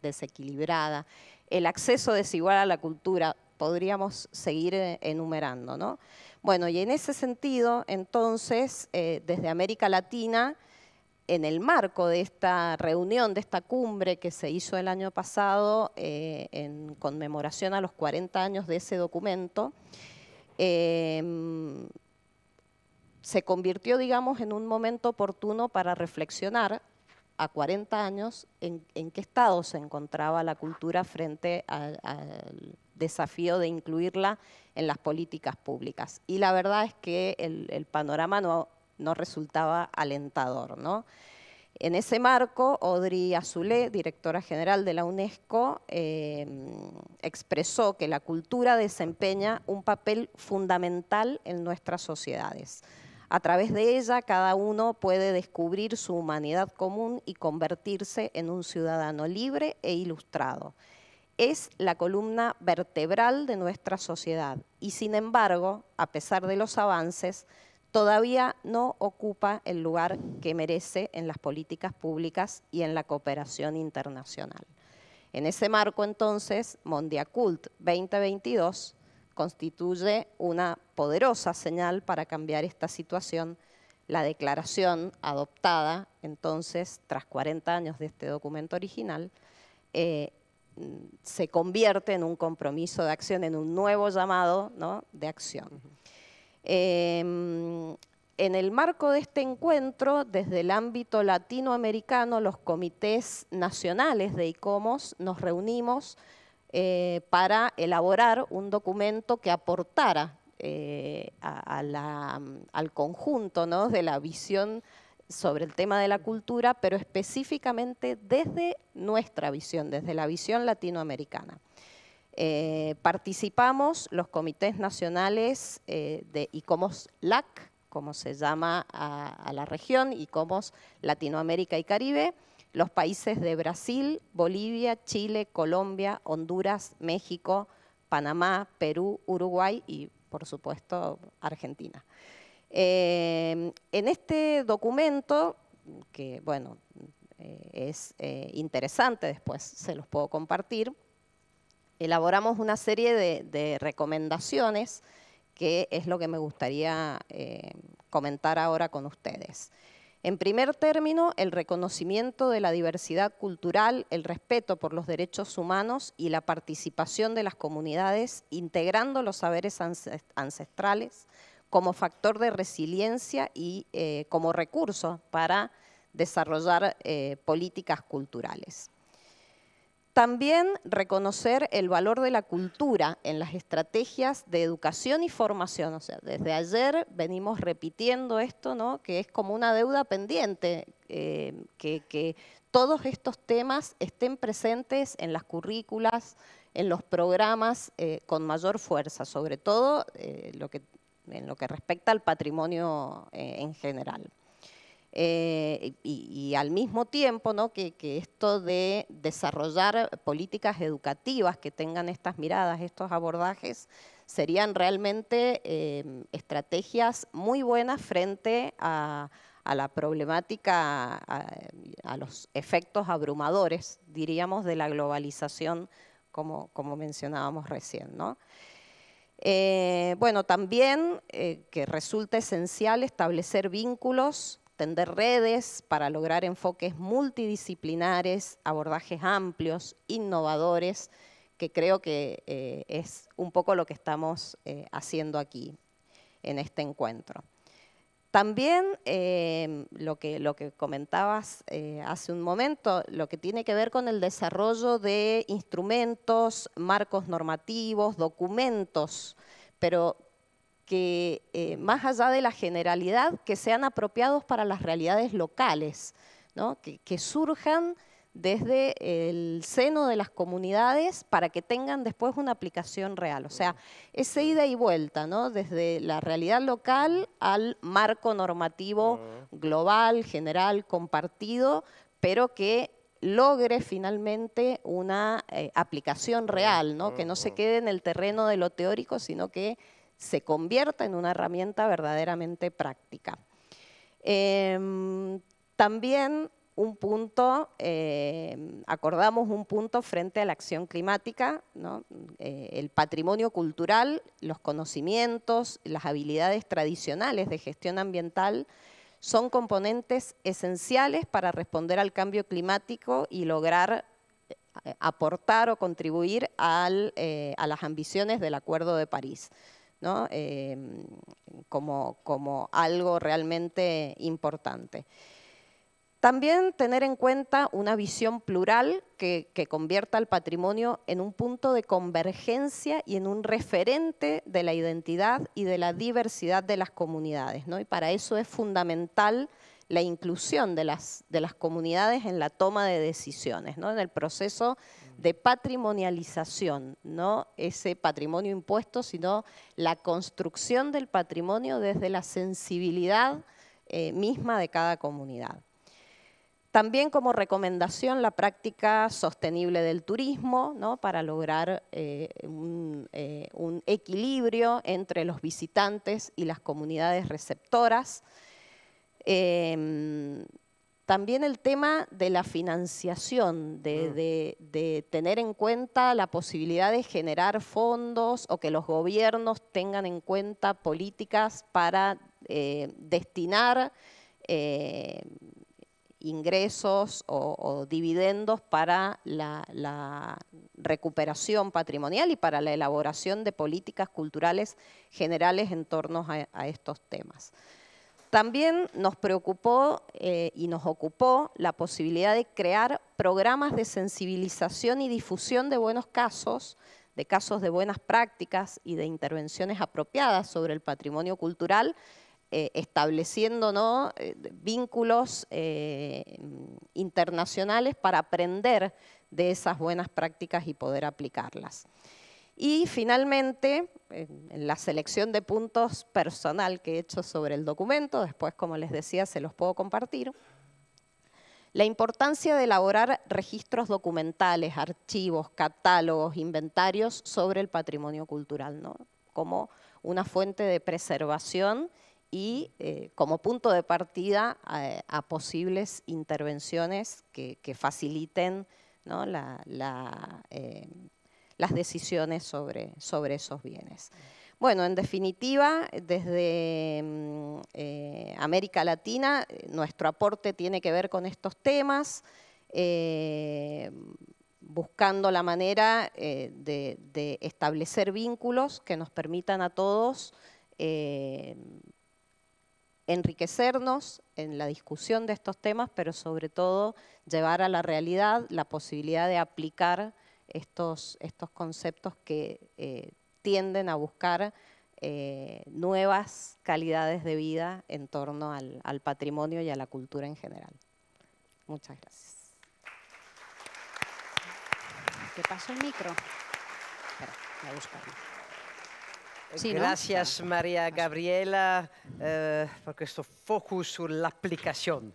desequilibrada, el acceso desigual a la cultura, podríamos seguir enumerando, ¿no? Bueno, y en ese sentido, entonces, eh, desde América Latina, en el marco de esta reunión, de esta cumbre que se hizo el año pasado eh, en conmemoración a los 40 años de ese documento, em, se convirtió, digamos, en un momento oportuno para reflexionar a 40 años en, qué estado se encontraba la cultura frente al desafío de incluirla en las políticas públicas. Y la verdad es que el, panorama no, no, resultaba alentador. En ese marco, Audrey Azulé, directora general de la UNESCO, em, expresó que la cultura desempeña un papel fundamental en nuestras sociedades. A través de ella, cada uno puede descubrir su humanidad común y convertirse en un ciudadano libre e ilustrado es la columna vertebral de nuestra sociedad y sin embargo, a pesar de los avances, todavía no ocupa el lugar que merece en las políticas públicas y en la cooperación internacional. En ese marco entonces, Mondiacult 2022 constituye una poderosa señal para cambiar esta situación la declaración adoptada entonces, tras 40 años de este documento original, eh, se convierte en un compromiso de acción, en un nuevo llamado de acción. Em, en el marco de este encuentro, desde el ámbito latinoamericano, los comités nacionales de ICOMOS nos reunimos eh, para elaborar un documento que aportara eh, al conjunto de la visión sobre el tema de la cultura, pero específicamente desde nuestra visión, desde la visión latinoamericana. Eh, participamos los comités nacionales eh, de ICOMOS-LAC, como se llama a, la región, ICOMOS Latinoamérica y Caribe, los países de Brasil, Bolivia, Chile, Colombia, Honduras, México, Panamá, Perú, Uruguay y, por supuesto, Argentina. Em, en este documento, que bueno, eh, es eh, interesante, después se los puedo compartir, elaboramos una serie de recomendaciones que es lo que me gustaría em, comentar ahora con ustedes. En primer término, el reconocimiento de la diversidad cultural, el respeto por los derechos humanos y la participación de las comunidades integrando los saberes ancestrales como factor de resiliencia y eh, como recurso para desarrollar eh, políticas culturales. También reconocer el valor de la cultura en las estrategias de educación y formación. O sea, desde ayer venimos repitiendo esto, ¿no? que es como una deuda pendiente, eh, que, todos estos temas estén presentes en las currículas, en los programas con mayor fuerza, sobre todo lo que en lo que respecta al patrimonio eh, en general. Eh, y, al mismo tiempo, ¿no? que, esto de desarrollar políticas educativas que tengan estas miradas, estos abordajes, serían realmente eh, estrategias muy buenas frente a, la problemática, a, los efectos abrumadores, diríamos, de la globalización, como, como mencionábamos recién. ¿no? Eh, bueno, también eh, que resulta esencial establecer vínculos, tender redes para lograr enfoques multidisciplinares, abordajes amplios, innovadores, que creo que eh, es un poco lo que estamos haciendo aquí en este encuentro. También eh, lo, que, lo que comentabas eh, hace un momento, lo que tiene que ver con el desarrollo de instrumentos, marcos normativos, documentos, pero que eh, más allá de la generalidad, que sean apropiados para las realidades locales, ¿no? que surjan desde el seno de las comunidades para que tengan después una aplicación real. O sea, esa ida y vuelta, Desde la realidad local al marco normativo global, general, compartido, pero que logre finalmente una eh, aplicación real, Que no se quede en el terreno de lo teórico, sino que se convierta en una herramienta verdaderamente práctica. Em, también un punto, eh, acordamos un punto frente a la acción climática, eh, el patrimonio cultural, los conocimientos, las habilidades tradicionales de gestión ambiental son componentes esenciales para responder al cambio climático y lograr eh, aportar o contribuir a las ambiciones del Acuerdo de París. como algo realmente importante. También tener en cuenta una visión plural que, convierta al patrimonio en un punto de convergencia y en un referente de la identidad y de la diversidad de las comunidades. ¿no? Y para eso es fundamental la inclusión de las, comunidades en la toma de decisiones, ¿no? en el proceso de patrimonialización, no ese patrimonio impuesto, sino la construcción del patrimonio desde la sensibilidad eh, misma de cada comunidad. También como recomendación la práctica sostenible del turismo ¿no? para lograr eh, eh, un, equilibrio entre los visitantes y las comunidades receptoras. Em, también el tema de la financiación, mm. de, de, tener en cuenta la posibilidad de generar fondos o que los gobiernos tengan en cuenta políticas para eh, destinar ingresos o, dividendos para la, recuperación patrimonial y para la elaboración de políticas culturales generales en torno a, estos temas. También nos preocupó eh, y nos ocupó la posibilidad de crear programas de sensibilización y difusión de buenos casos, de casos de buenas prácticas y de intervenciones apropiadas sobre el patrimonio cultural, eh, estableciendo eh, vínculos eh, internacionales para aprender de esas buenas prácticas y poder aplicarlas. Y finalmente, en la selección de puntos personal que he hecho sobre el documento, después como les decía se los puedo compartir, la importancia de elaborar registros documentales, archivos, catálogos, inventarios sobre el patrimonio cultural, como una fuente de preservación y eh, como punto de partida a, posibles intervenciones que, faciliten eh, las decisiones sobre, sobre esos bienes. Bueno, en definitiva, desde mm, eh, América Latina, nuestro aporte tiene que ver con estos temas, buscando la manera de, establecer vínculos que nos permitan a todos enriquecernos en la discusión de estos temas, pero sobre todo llevar a la realidad la posibilidad de aplicar estos, estos conceptos que eh, tienden a buscar eh, nuevas calidades de vida en torno al, patrimonio y a la cultura en general. Muchas gracias. ¿Qué el micro. a Gracias María Gabriela eh, por questo focus la aplicación.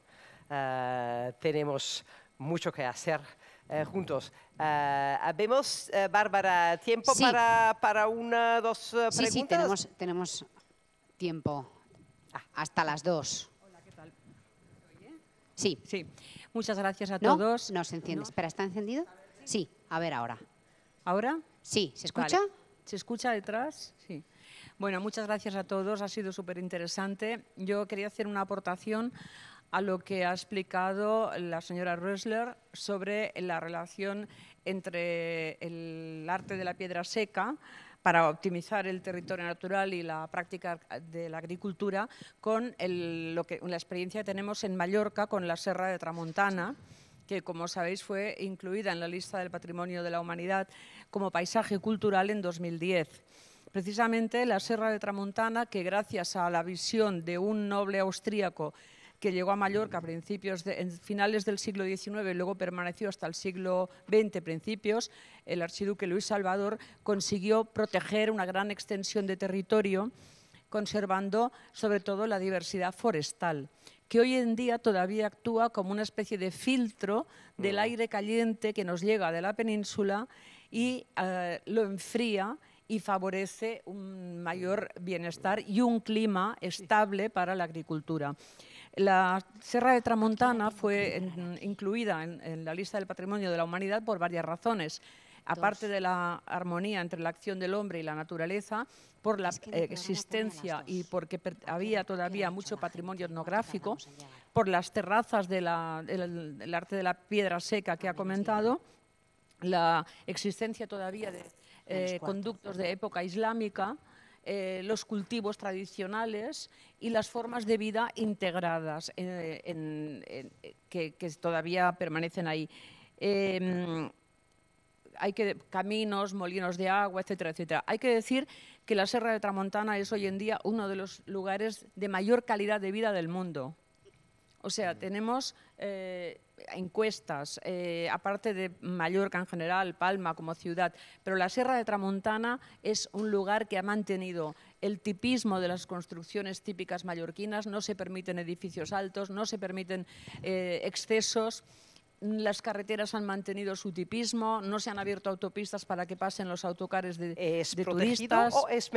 Eh, tenemos mucho que hacer eh, juntos. Eh, eh, Bárbara, tiempo para, para, una, dos preguntas? Sí, tenemos, tenemos tiempo. Ah. Hasta las dos. Hola, ¿qué tal? Sí. sí. Muchas gracias a todos. No, se enciende. Espera, ¿está encendido? Sí, a ver ahora. ¿Ahora? Sí, ¿se escucha? ¿Se escucha detrás? Sí. Bueno, muchas gracias a todos, ha sido súper interesante. Yo quería hacer una aportación a lo que ha explicado la señora Rösler sobre la relación entre el arte de la piedra seca para optimizar el territorio natural y la práctica de la agricultura con lo que, la experiencia que tenemos en Mallorca con la Serra de Tramontana que como sabéis fue incluida en la lista del Patrimonio de la Humanidad como paisaje cultural en 2010. Precisamente la Serra de Tramontana, que gracias a la visión de un noble austríaco que llegó a Mallorca a principios de, finales del siglo XIX y luego permaneció hasta el siglo XX principios, el archiduque Luis Salvador consiguió proteger una gran extensión de territorio, conservando sobre todo la diversidad forestal que hoy en día todavía actúa como una especie de filtro del mm. aire caliente que nos llega de la península y eh, lo enfría y favorece un mayor mm. bienestar y un clima estable para la agricultura. La Sierra de Tramontana fue incluida en la lista del Patrimonio de la Humanidad por varias razones aparte de la armonía entre la acción del hombre y la naturaleza, por la existencia y porque había todavía mucho patrimonio etnográfico, por las terrazas del arte de la piedra seca que ha comentado, la existencia todavía de eh, conductos de época islámica, eh, los cultivos tradicionales y las formas de vida integradas eh, que, todavía permanecen ahí. Em, hay que, caminos, molinos de agua, etcétera, etcétera. Hay que decir que la Sierra de Tramontana es hoy en día uno de los lugares de mayor calidad de vida del mundo. O sea, mm. tenemos eh, encuestas, eh, aparte de Mallorca en general, Palma como ciudad, pero la Sierra de Tramontana es un lugar que ha mantenido el tipismo de las construcciones típicas mallorquinas, no se permiten edificios altos, no se permiten eh, excesos las carreteras han mantenido su tipismo, no se han abierto autopistas para que pasen los autocares de, turistas. o es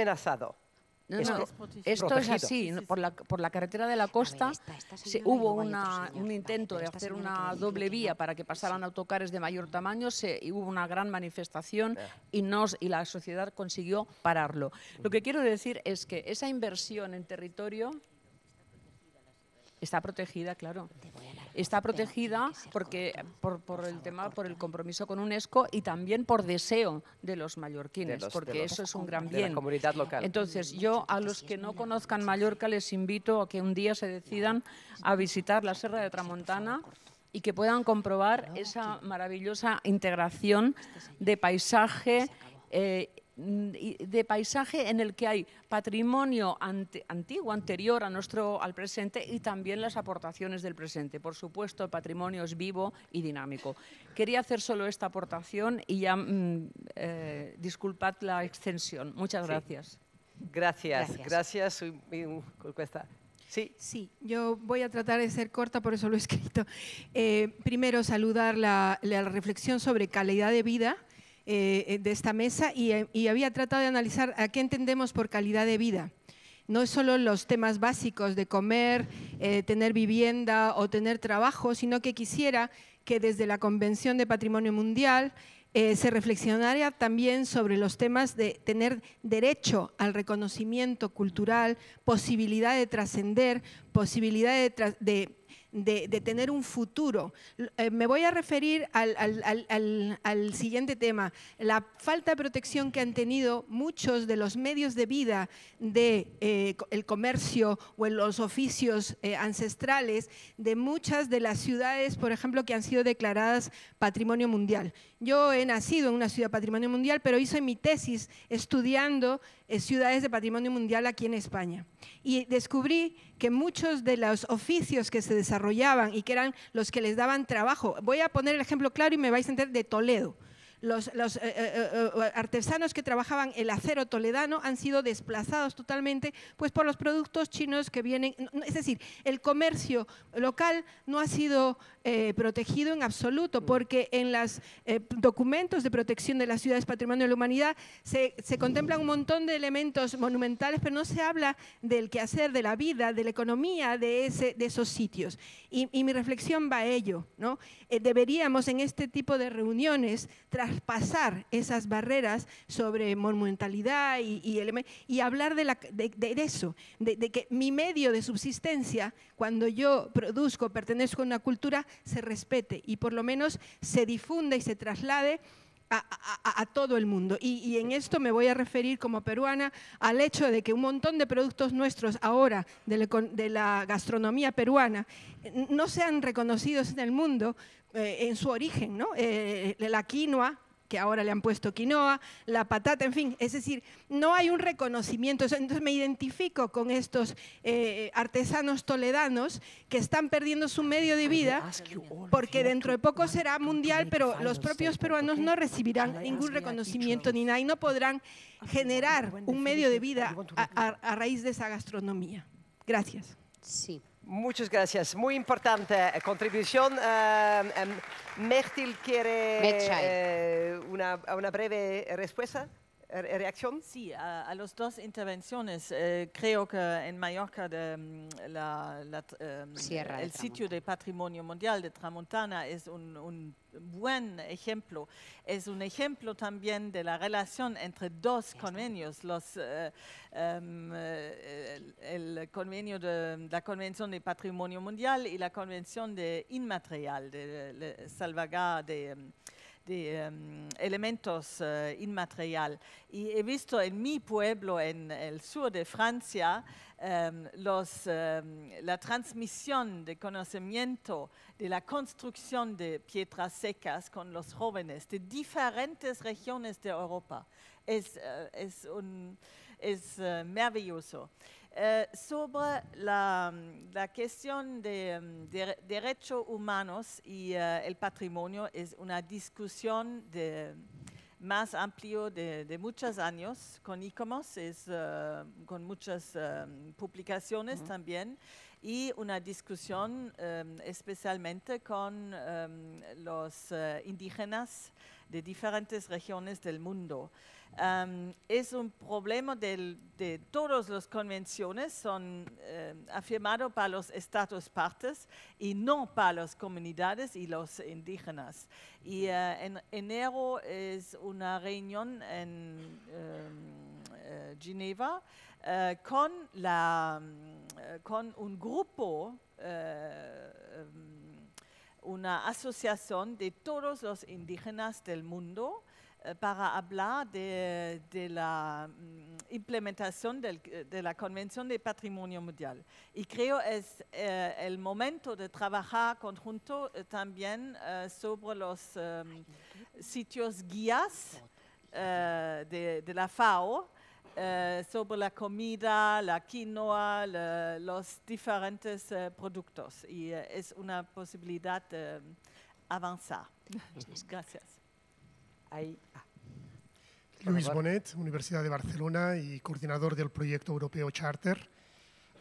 esto es así, por la, carretera de la costa se, hubo un intento de hacer una doble vía para que pasaran autocares de mayor tamaño, se, hubo una gran manifestación y, nos, y la sociedad consiguió pararlo. Lo que quiero decir es que esa inversión en territorio está protegida, claro. Te voy a está protegida porque por, el tema, por el compromiso con UNESCO y también por deseo de los mallorquines, porque eso es un gran bien. local. Entonces, mm, yo a los que no conozcan Mallorca les invito a que un día se decidan a visitar la Serra de Tramontana y que puedan comprobar esa maravillosa integración este de paisaje Mm, de paisaje en el que hay patrimonio antiguo, anterior a nuestro, al presente y también las aportaciones del presente. Por supuesto, el patrimonio es vivo y dinámico. Quería hacer solo esta aportación y ya mm, eh, disculpad la extensión. Muchas gracias. Gracias, gracias. gracias. Sí. sí. yo voy a tratar de ser corta, por eso lo he escrito. Eh, primero, saludar la reflexión sobre calidad de vida eh, eh, de esta mesa eh, y, había tratado de analizar a qué entendemos por calidad de vida no solo los temas básicos de comer, tener vivienda o tener trabajo, sino que quisiera que desde la Convención de Patrimonio Mundial se reflexionara también sobre los temas de tener derecho al reconocimiento cultural, posibilidad de trascender, posibilidad de de, tener un futuro. Eh, me voy a referir al, siguiente tema, la falta de protección que han tenido muchos de los medios de vida de eh, comercio o en los oficios eh, ancestrales de muchas de las ciudades, por ejemplo, que han sido declaradas patrimonio mundial. Yo he nacido en una ciudad patrimonio mundial, pero hice mi tesis estudiando eh, ciudades de patrimonio mundial aquí en España. Y descubrí que muchos de los oficios que se desarrollaban y que eran los que les daban trabajo, voy a poner el ejemplo claro y me vais a entender de Toledo. Los, los eh, eh, eh, artesanos que trabajaban el acero toledano han sido desplazados totalmente pues, por los productos chinos que vienen. Es decir, el comercio local no ha sido protegido en absoluto, mm. porque en los documentos de protección de las ciudades patrimonio de la humanidad se, contemplan un montón de elementos monumentales, pero no se habla del quehacer, de la vida, de la economía de, ese, de esos sitios. Y, y mi reflexión va a ello. ¿no? deberíamos en este tipo de reuniones tras traspasar esas barreras sobre monumentalidad y, y hablar de, eso, de, que mi medio de subsistencia, cuando yo produzco, pertenezco a una cultura, se respete y por lo menos se difunda y se traslade. A, todo el mundo. Y, en esto me voy a referir como peruana al hecho de que un montón de productos nuestros ahora de la, gastronomía peruana no sean reconocidos en el mundo eh, en su origen, ¿no? Eh, la quinoa que ahora le han puesto quinoa, la patata, en fin, es decir, no hay un reconocimiento. Entonces me identifico con estos eh, artesanos toledanos que están perdiendo su medio de vida ah, porque dentro de poco será mundial, pero los propios peruanos no recibirán ningún reconocimiento ni nada y no podrán ah, generar un medio de vida a, a raíz de esa gastronomía. Gracias. Sí. Muchas gracias. Muy importante eh, contribución. Uh, quiere eh, una breve respuesta. ¿Er, er reacción? Sí, a, las dos intervenciones. Eh, creo que en Mallorca de, mm, la, em, el sitio de patrimonio mundial de Tramontana es un, buen ejemplo. Es un ejemplo también de la relación entre dos convenios, los, eh, em, eh, el, convenio de la Convención de Patrimonio Mundial y la Convención de Inmaterial, de, de, de em, de este, em, elementos eh, inmaterial. Y he visto en mi pueblo, en el sur de Francia, em, los, em, la transmisión de conocimiento de la construcción de piedras secas con los jóvenes de diferentes regiones de Europa. Es, eh, es, un, es eh, maravilloso. Eh, sobre mm, la, cuestión de, mm, derechos humanos y eh, el patrimonio es una discusión de, más amplio de, muchos años con ICOMOS, es, eh, con muchas publicaciones también, y una discusión em, especialmente con em, los indígenas de diferentes regiones del mundo es un problema de todas las convenciones, son eh, afirmados para los estados partes y no para las comunidades y los indígenas. Y eh, en enero es una reunión en em, eh, Ginebra eh, con, un grupo. Em, una asociación de todos los indígenas del mundo eh, para hablar de, la mm, implementación de la Convención de Patrimonio Mundial. Y creo es eh, el momento de trabajar conjunto eh, también sobre los em, sitios guías de, la FAO, sobre la comida, la quinoa, los diferentes productos. Y es una posibilidad de avanzar. Gracias. Luis Bonet, Universidad de Barcelona y coordinador del proyecto europeo ah,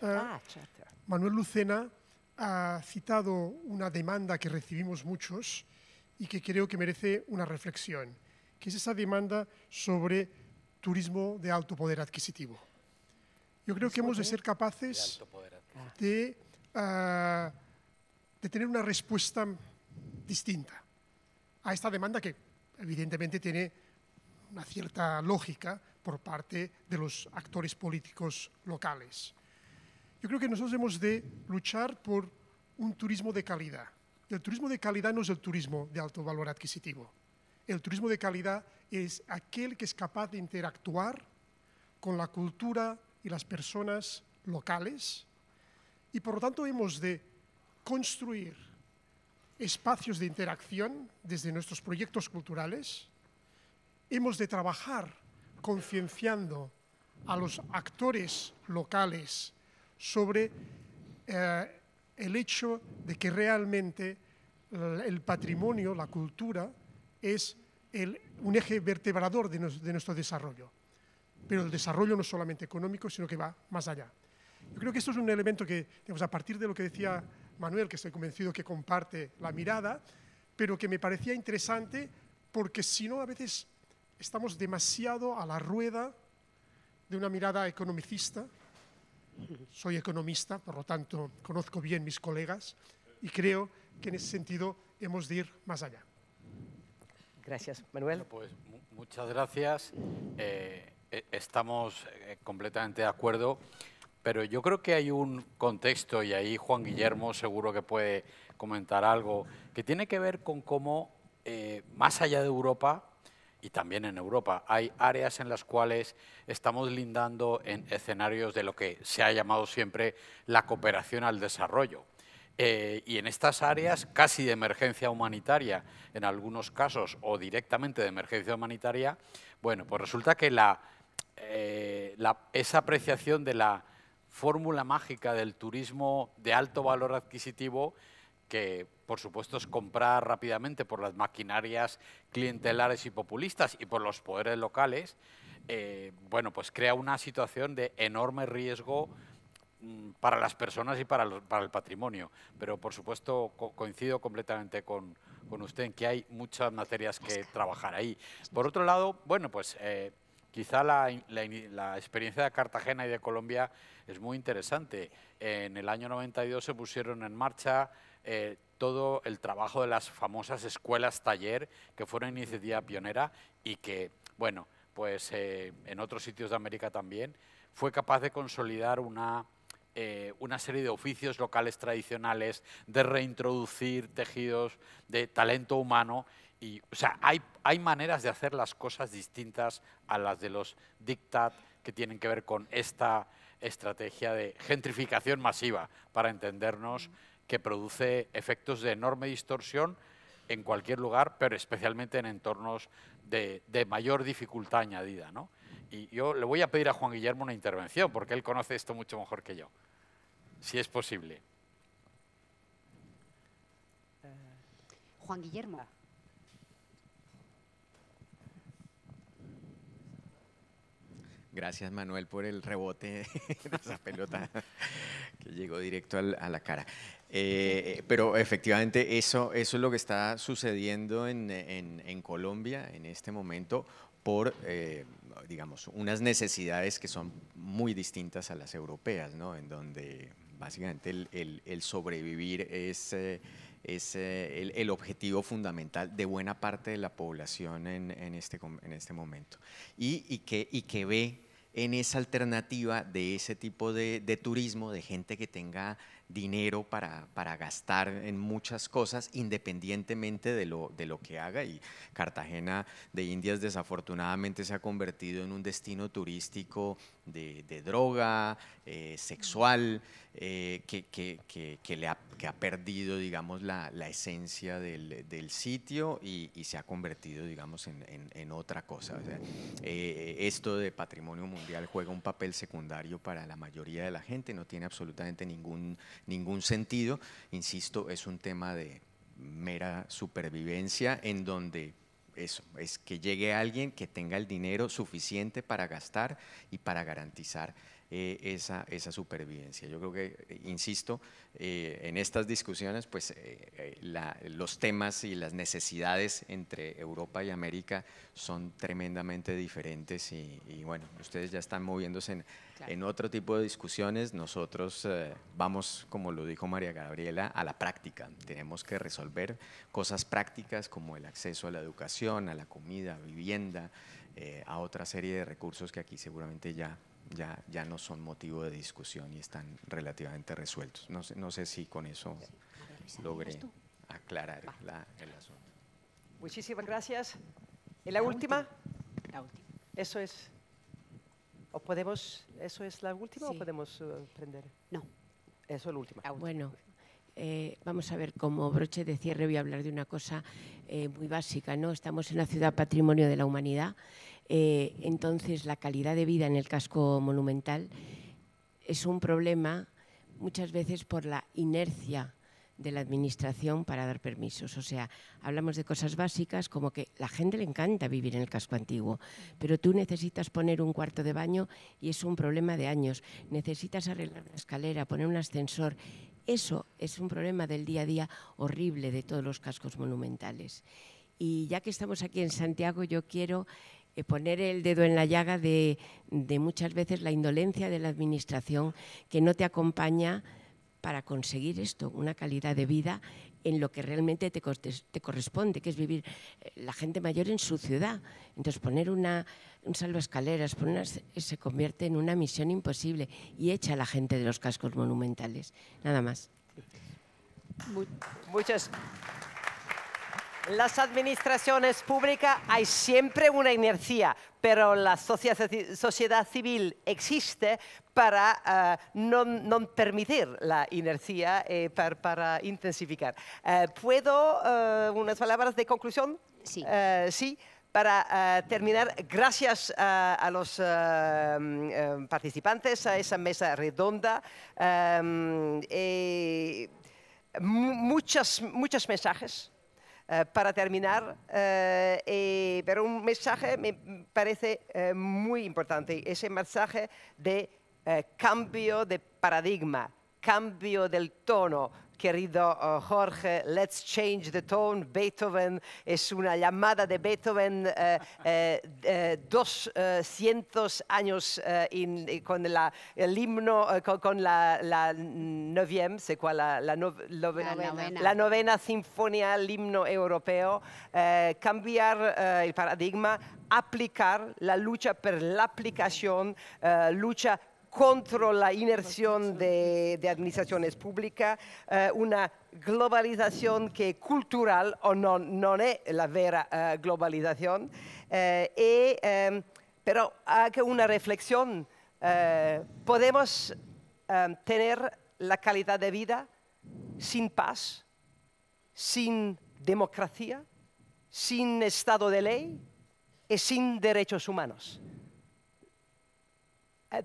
ah, Charter. Manuel Lucena ha citado una demanda que recibimos muchos y que creo que merece una reflexión, que es esa demanda sobre turismo de alto poder adquisitivo. Yo creo que hemos de ser capaces ah, de tener una respuesta distinta a esta demanda que evidentemente tiene una cierta lógica por parte de los actores políticos locales. Yo creo que nosotros hemos de luchar por un turismo de calidad. El turismo de calidad no es el turismo de alto valor adquisitivo. El turismo de calidad es aquel que es capaz de interactuar con la cultura y las personas locales y por lo tanto hemos de construir espacios de interacción desde nuestros proyectos culturales, hemos de trabajar concienciando a los actores locales sobre eh, el hecho de que realmente el patrimonio, la cultura, es un eje vertebrador de, nuestro desarrollo. Pero el desarrollo no solamente económico, sino que va más allá. Yo creo que esto es un elemento que, a partir de lo que decía Manuel, que estoy convencido que comparte la mm. mirada, pero que me parecía interesante porque si no a veces estamos demasiado a la rueda de una mirada economicista. Soy economista, por lo tanto conozco bien mis colegas y creo que en ese sentido hemos de ir más allá. Gracias, Manuel. pues muchas gracias. Eh, e-, estamos eh, completamente de acuerdo. Pero yo creo que hay un contexto, y ahí Juan Guillermo seguro que puede comentar algo, que tiene que ver con cómo, eh, más allá de Europa, y también en Europa, hay áreas en las cuales estamos lindando en escenarios de lo que se ha llamado siempre la cooperación al desarrollo. Eh, y en estas áreas casi de emergencia humanitaria, en algunos casos, o directamente de emergencia humanitaria, bueno, pues resulta que la, eh, esa apreciación de la fórmula mágica del turismo de alto valor adquisitivo que por supuesto es comprar rápidamente por las maquinarias clientelares y populistas y por los poderes locales, eh, bueno, pues crea una situación de enorme riesgo mm, para las personas y para, para el patrimonio. Pero, por supuesto, coincido completamente con, usted en que hay muchas materias que trabajar ahí. Por otro lado, bueno, pues eh, Quizá la, experiencia de Cartagena y de Colombia es muy interesante. En el año 92 se pusieron en marcha eh, todo el trabajo de las famosas escuelas taller, que fueron iniciativa pionera y que, bueno, pues eh, en otros sitios de América también, fue capaz de consolidar una, eh, una serie de oficios locales tradicionales, de reintroducir tejidos de talento humano y, o sea, hay, hay maneras de hacer las cosas distintas a las de los diktat que tienen que ver con esta estrategia de gentrificación masiva, para entendernos, que produce efectos de enorme distorsión en cualquier lugar, pero especialmente en entornos de, mayor dificultad añadida. Y yo le voy a pedir a Juan Guillermo una intervención, porque él conoce esto mucho mejor que yo, si es posible. Juan Guillermo. Gracias Manuel por el rebote de esa pelota que llegó directo a la cara. Eh, pero efectivamente eso, eso es lo que está sucediendo en, Colombia en este momento por, eh, digamos, unas necesidades que son muy distintas a las europeas, ¿no? En donde básicamente el, sobrevivir es... Eh, es eh, el, objetivo fundamental de buena parte de la población en, este, este, momento. Y, y, que, ve en esa alternativa de ese tipo de, turismo, de gente que tenga dinero para, gastar en muchas cosas, independientemente de lo, de lo que haga. Y Cartagena de Indias desafortunadamente se ha convertido en un destino turístico de, droga, eh, sexual, eh, que, que, ha, perdido, digamos, la, esencia del, sitio y, se ha convertido, digamos, en, otra cosa. Eh, esto de patrimonio mundial juega un papel secundario para la mayoría de la gente, no tiene absolutamente ningún, ningún sentido. Insisto, es un tema de mera supervivencia en donde eso, es que llegue alguien que tenga el dinero suficiente para gastar y para garantizar eh, esa, supervivencia. Yo creo que, eh, insisto, eh, en estas discusiones, pues los temas y las necesidades entre Europa y América son tremendamente diferentes y, bueno, ustedes ya están moviéndose en, otro tipo de discusiones. Nosotros vamos, como lo dijo María Gabriela, a la práctica. Tenemos que resolver cosas prácticas como el acceso a la educación, a la comida, vivienda, a otra serie de recursos que aquí seguramente ya ya, ya no son motivo de discusión y están relativamente resueltos. No sé, no sé si con eso sí. logré aclarar el asunto. Muchísimas gracias. ¿Y la, última? La última. Eso es. ¿O podemos, eso es la última o podemos eh, prender? No. Eso es la última. Bueno, eh, vamos a ver, como broche de cierre voy a hablar de una cosa eh, muy básica, ¿no? Estamos en la ciudad patrimonio de la humanidad eh, entonces, la calidad de vida en el casco monumental es un problema muchas veces por la inercia de la administración para dar permisos. O sea, hablamos de cosas básicas como que la gente le encanta vivir en el casco antiguo, pero tú necesitas poner un cuarto de baño y es un problema de años. Necesitas arreglar una escalera, poner un ascensor. Eso es un problema del día a día horrible de todos los cascos monumentales. Y ya que estamos aquí en Santiago, yo quiero eh, poner el dedo en la llaga de, muchas veces la indolencia de la Administración que no te acompaña para conseguir esto, una calidad de vida en lo que realmente te, corresponde, que es vivir eh, la gente mayor en su ciudad. Entonces, poner una, un salvo escaleras se convierte en una misión imposible y echa a la gente de los cascos monumentales. Nada más. Muchas las administraciones públicas hay siempre una inercia, pero la sociedad civil existe para eh, no, permitir la inercia, eh, para, intensificar. Eh, ¿Puedo unas palabras de conclusión? Sí. sí. Para terminar, gracias a los mm, participantes a esa mesa redonda. Mm, muchos mensajes eh, para terminar, eh, pero un mensaje me parece eh, muy importante, ese mensaje de cambio de paradigma, cambio del tono, querido oh, Jorge. Let's change the tone. Beethoven es una llamada de Beethoven 200 eh, eh, eh, años con la, el himno, con, la, cuál? La, novena, la, sinfonía, el himno europeo. cambiar el paradigma, aplicar, la lucha por la aplicación, lucha ...contra la inerción de, administraciones públicas, eh, una globalización que cultural o no no la vera eh, globalización. Eh, em, pero eh, una reflexión. Podemos em, tener la calidad de vida sin paz, sin democracia... sin Estado de ley y sin derechos humanos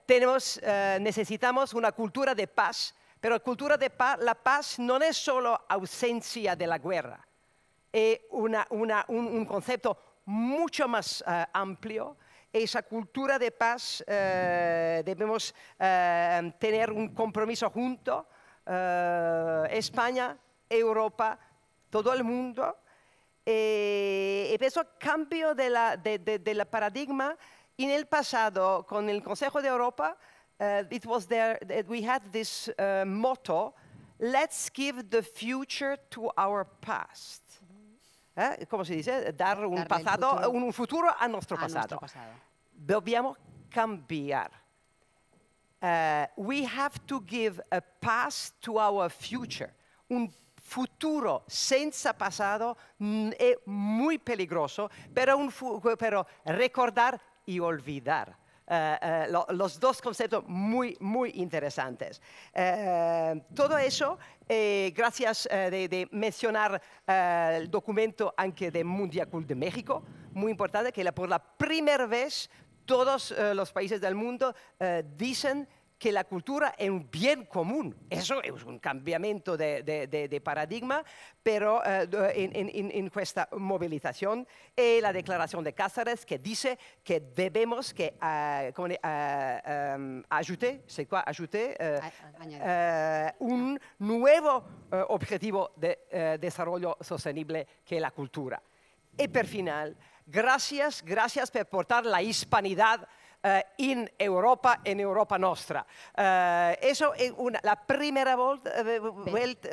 tenemos, eh, necesitamos una cultura de paz, pero cultura de paz, la paz no es solo ausencia de la guerra, es eh, un, concepto mucho más eh, amplio. Esa cultura de paz debemos tener un compromiso junto, España, Europa, todo el mundo. y eso cambio del paradigma in el pasado, con el Consejo de Europa, uh, it was there that we had this uh, motto, let's give the future to our past. Mm -hmm. ¿Eh? ¿Cómo se dice? Dar un, Darle pasado, futuro. Un, futuro a nuestro a pasado. pasado. Dobbiamo cambiar. Uh, we have to give a past to our future. Un futuro senza pasado è mm, muy peligroso, pero, un però recordar y olvidar. Eh, eh, los dos conceptos muy, muy interesantes. Eh, todo eso, gracias de, mencionar el documento anche de Mundial de México, muy importante, que por la primera vez todos los países del mundo dicen que la cultura es un bien común. Eso es un cambiamiento de, paradigma, pero eh, en, esta movilización y eh, la declaración de Cáceres que dice que debemos que, uh, como, uh, un nuevo eh, objetivo de desarrollo sostenible que es la cultura. Y por final, gracias, gracias por portar la hispanidad ...en eh, Europa, en Europa nostra. Eh, eso es una, la primera eh, vuelta.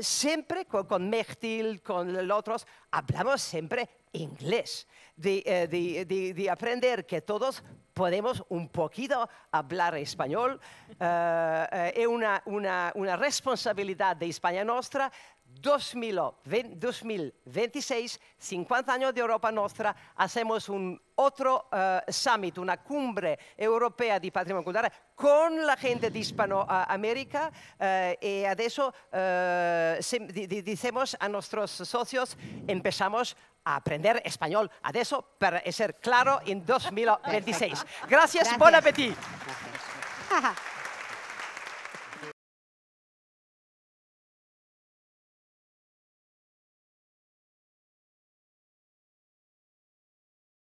siempre con, con con los otros, hablamos siempre inglés, de, aprender que todos podemos un poquito hablar español. es una, una, una, responsabilidad de España Nostra 2026, 50 años de Europa Nostra, hacemos un otro eh, summit, una cumbre europea de patrimonio cultural con la gente de Hispanoamérica eh, y ahora, decimos eh, a nuestros socios, empezamos a aprender español, a para ser claro en 2026. Gracias, Gracias. buen apetito.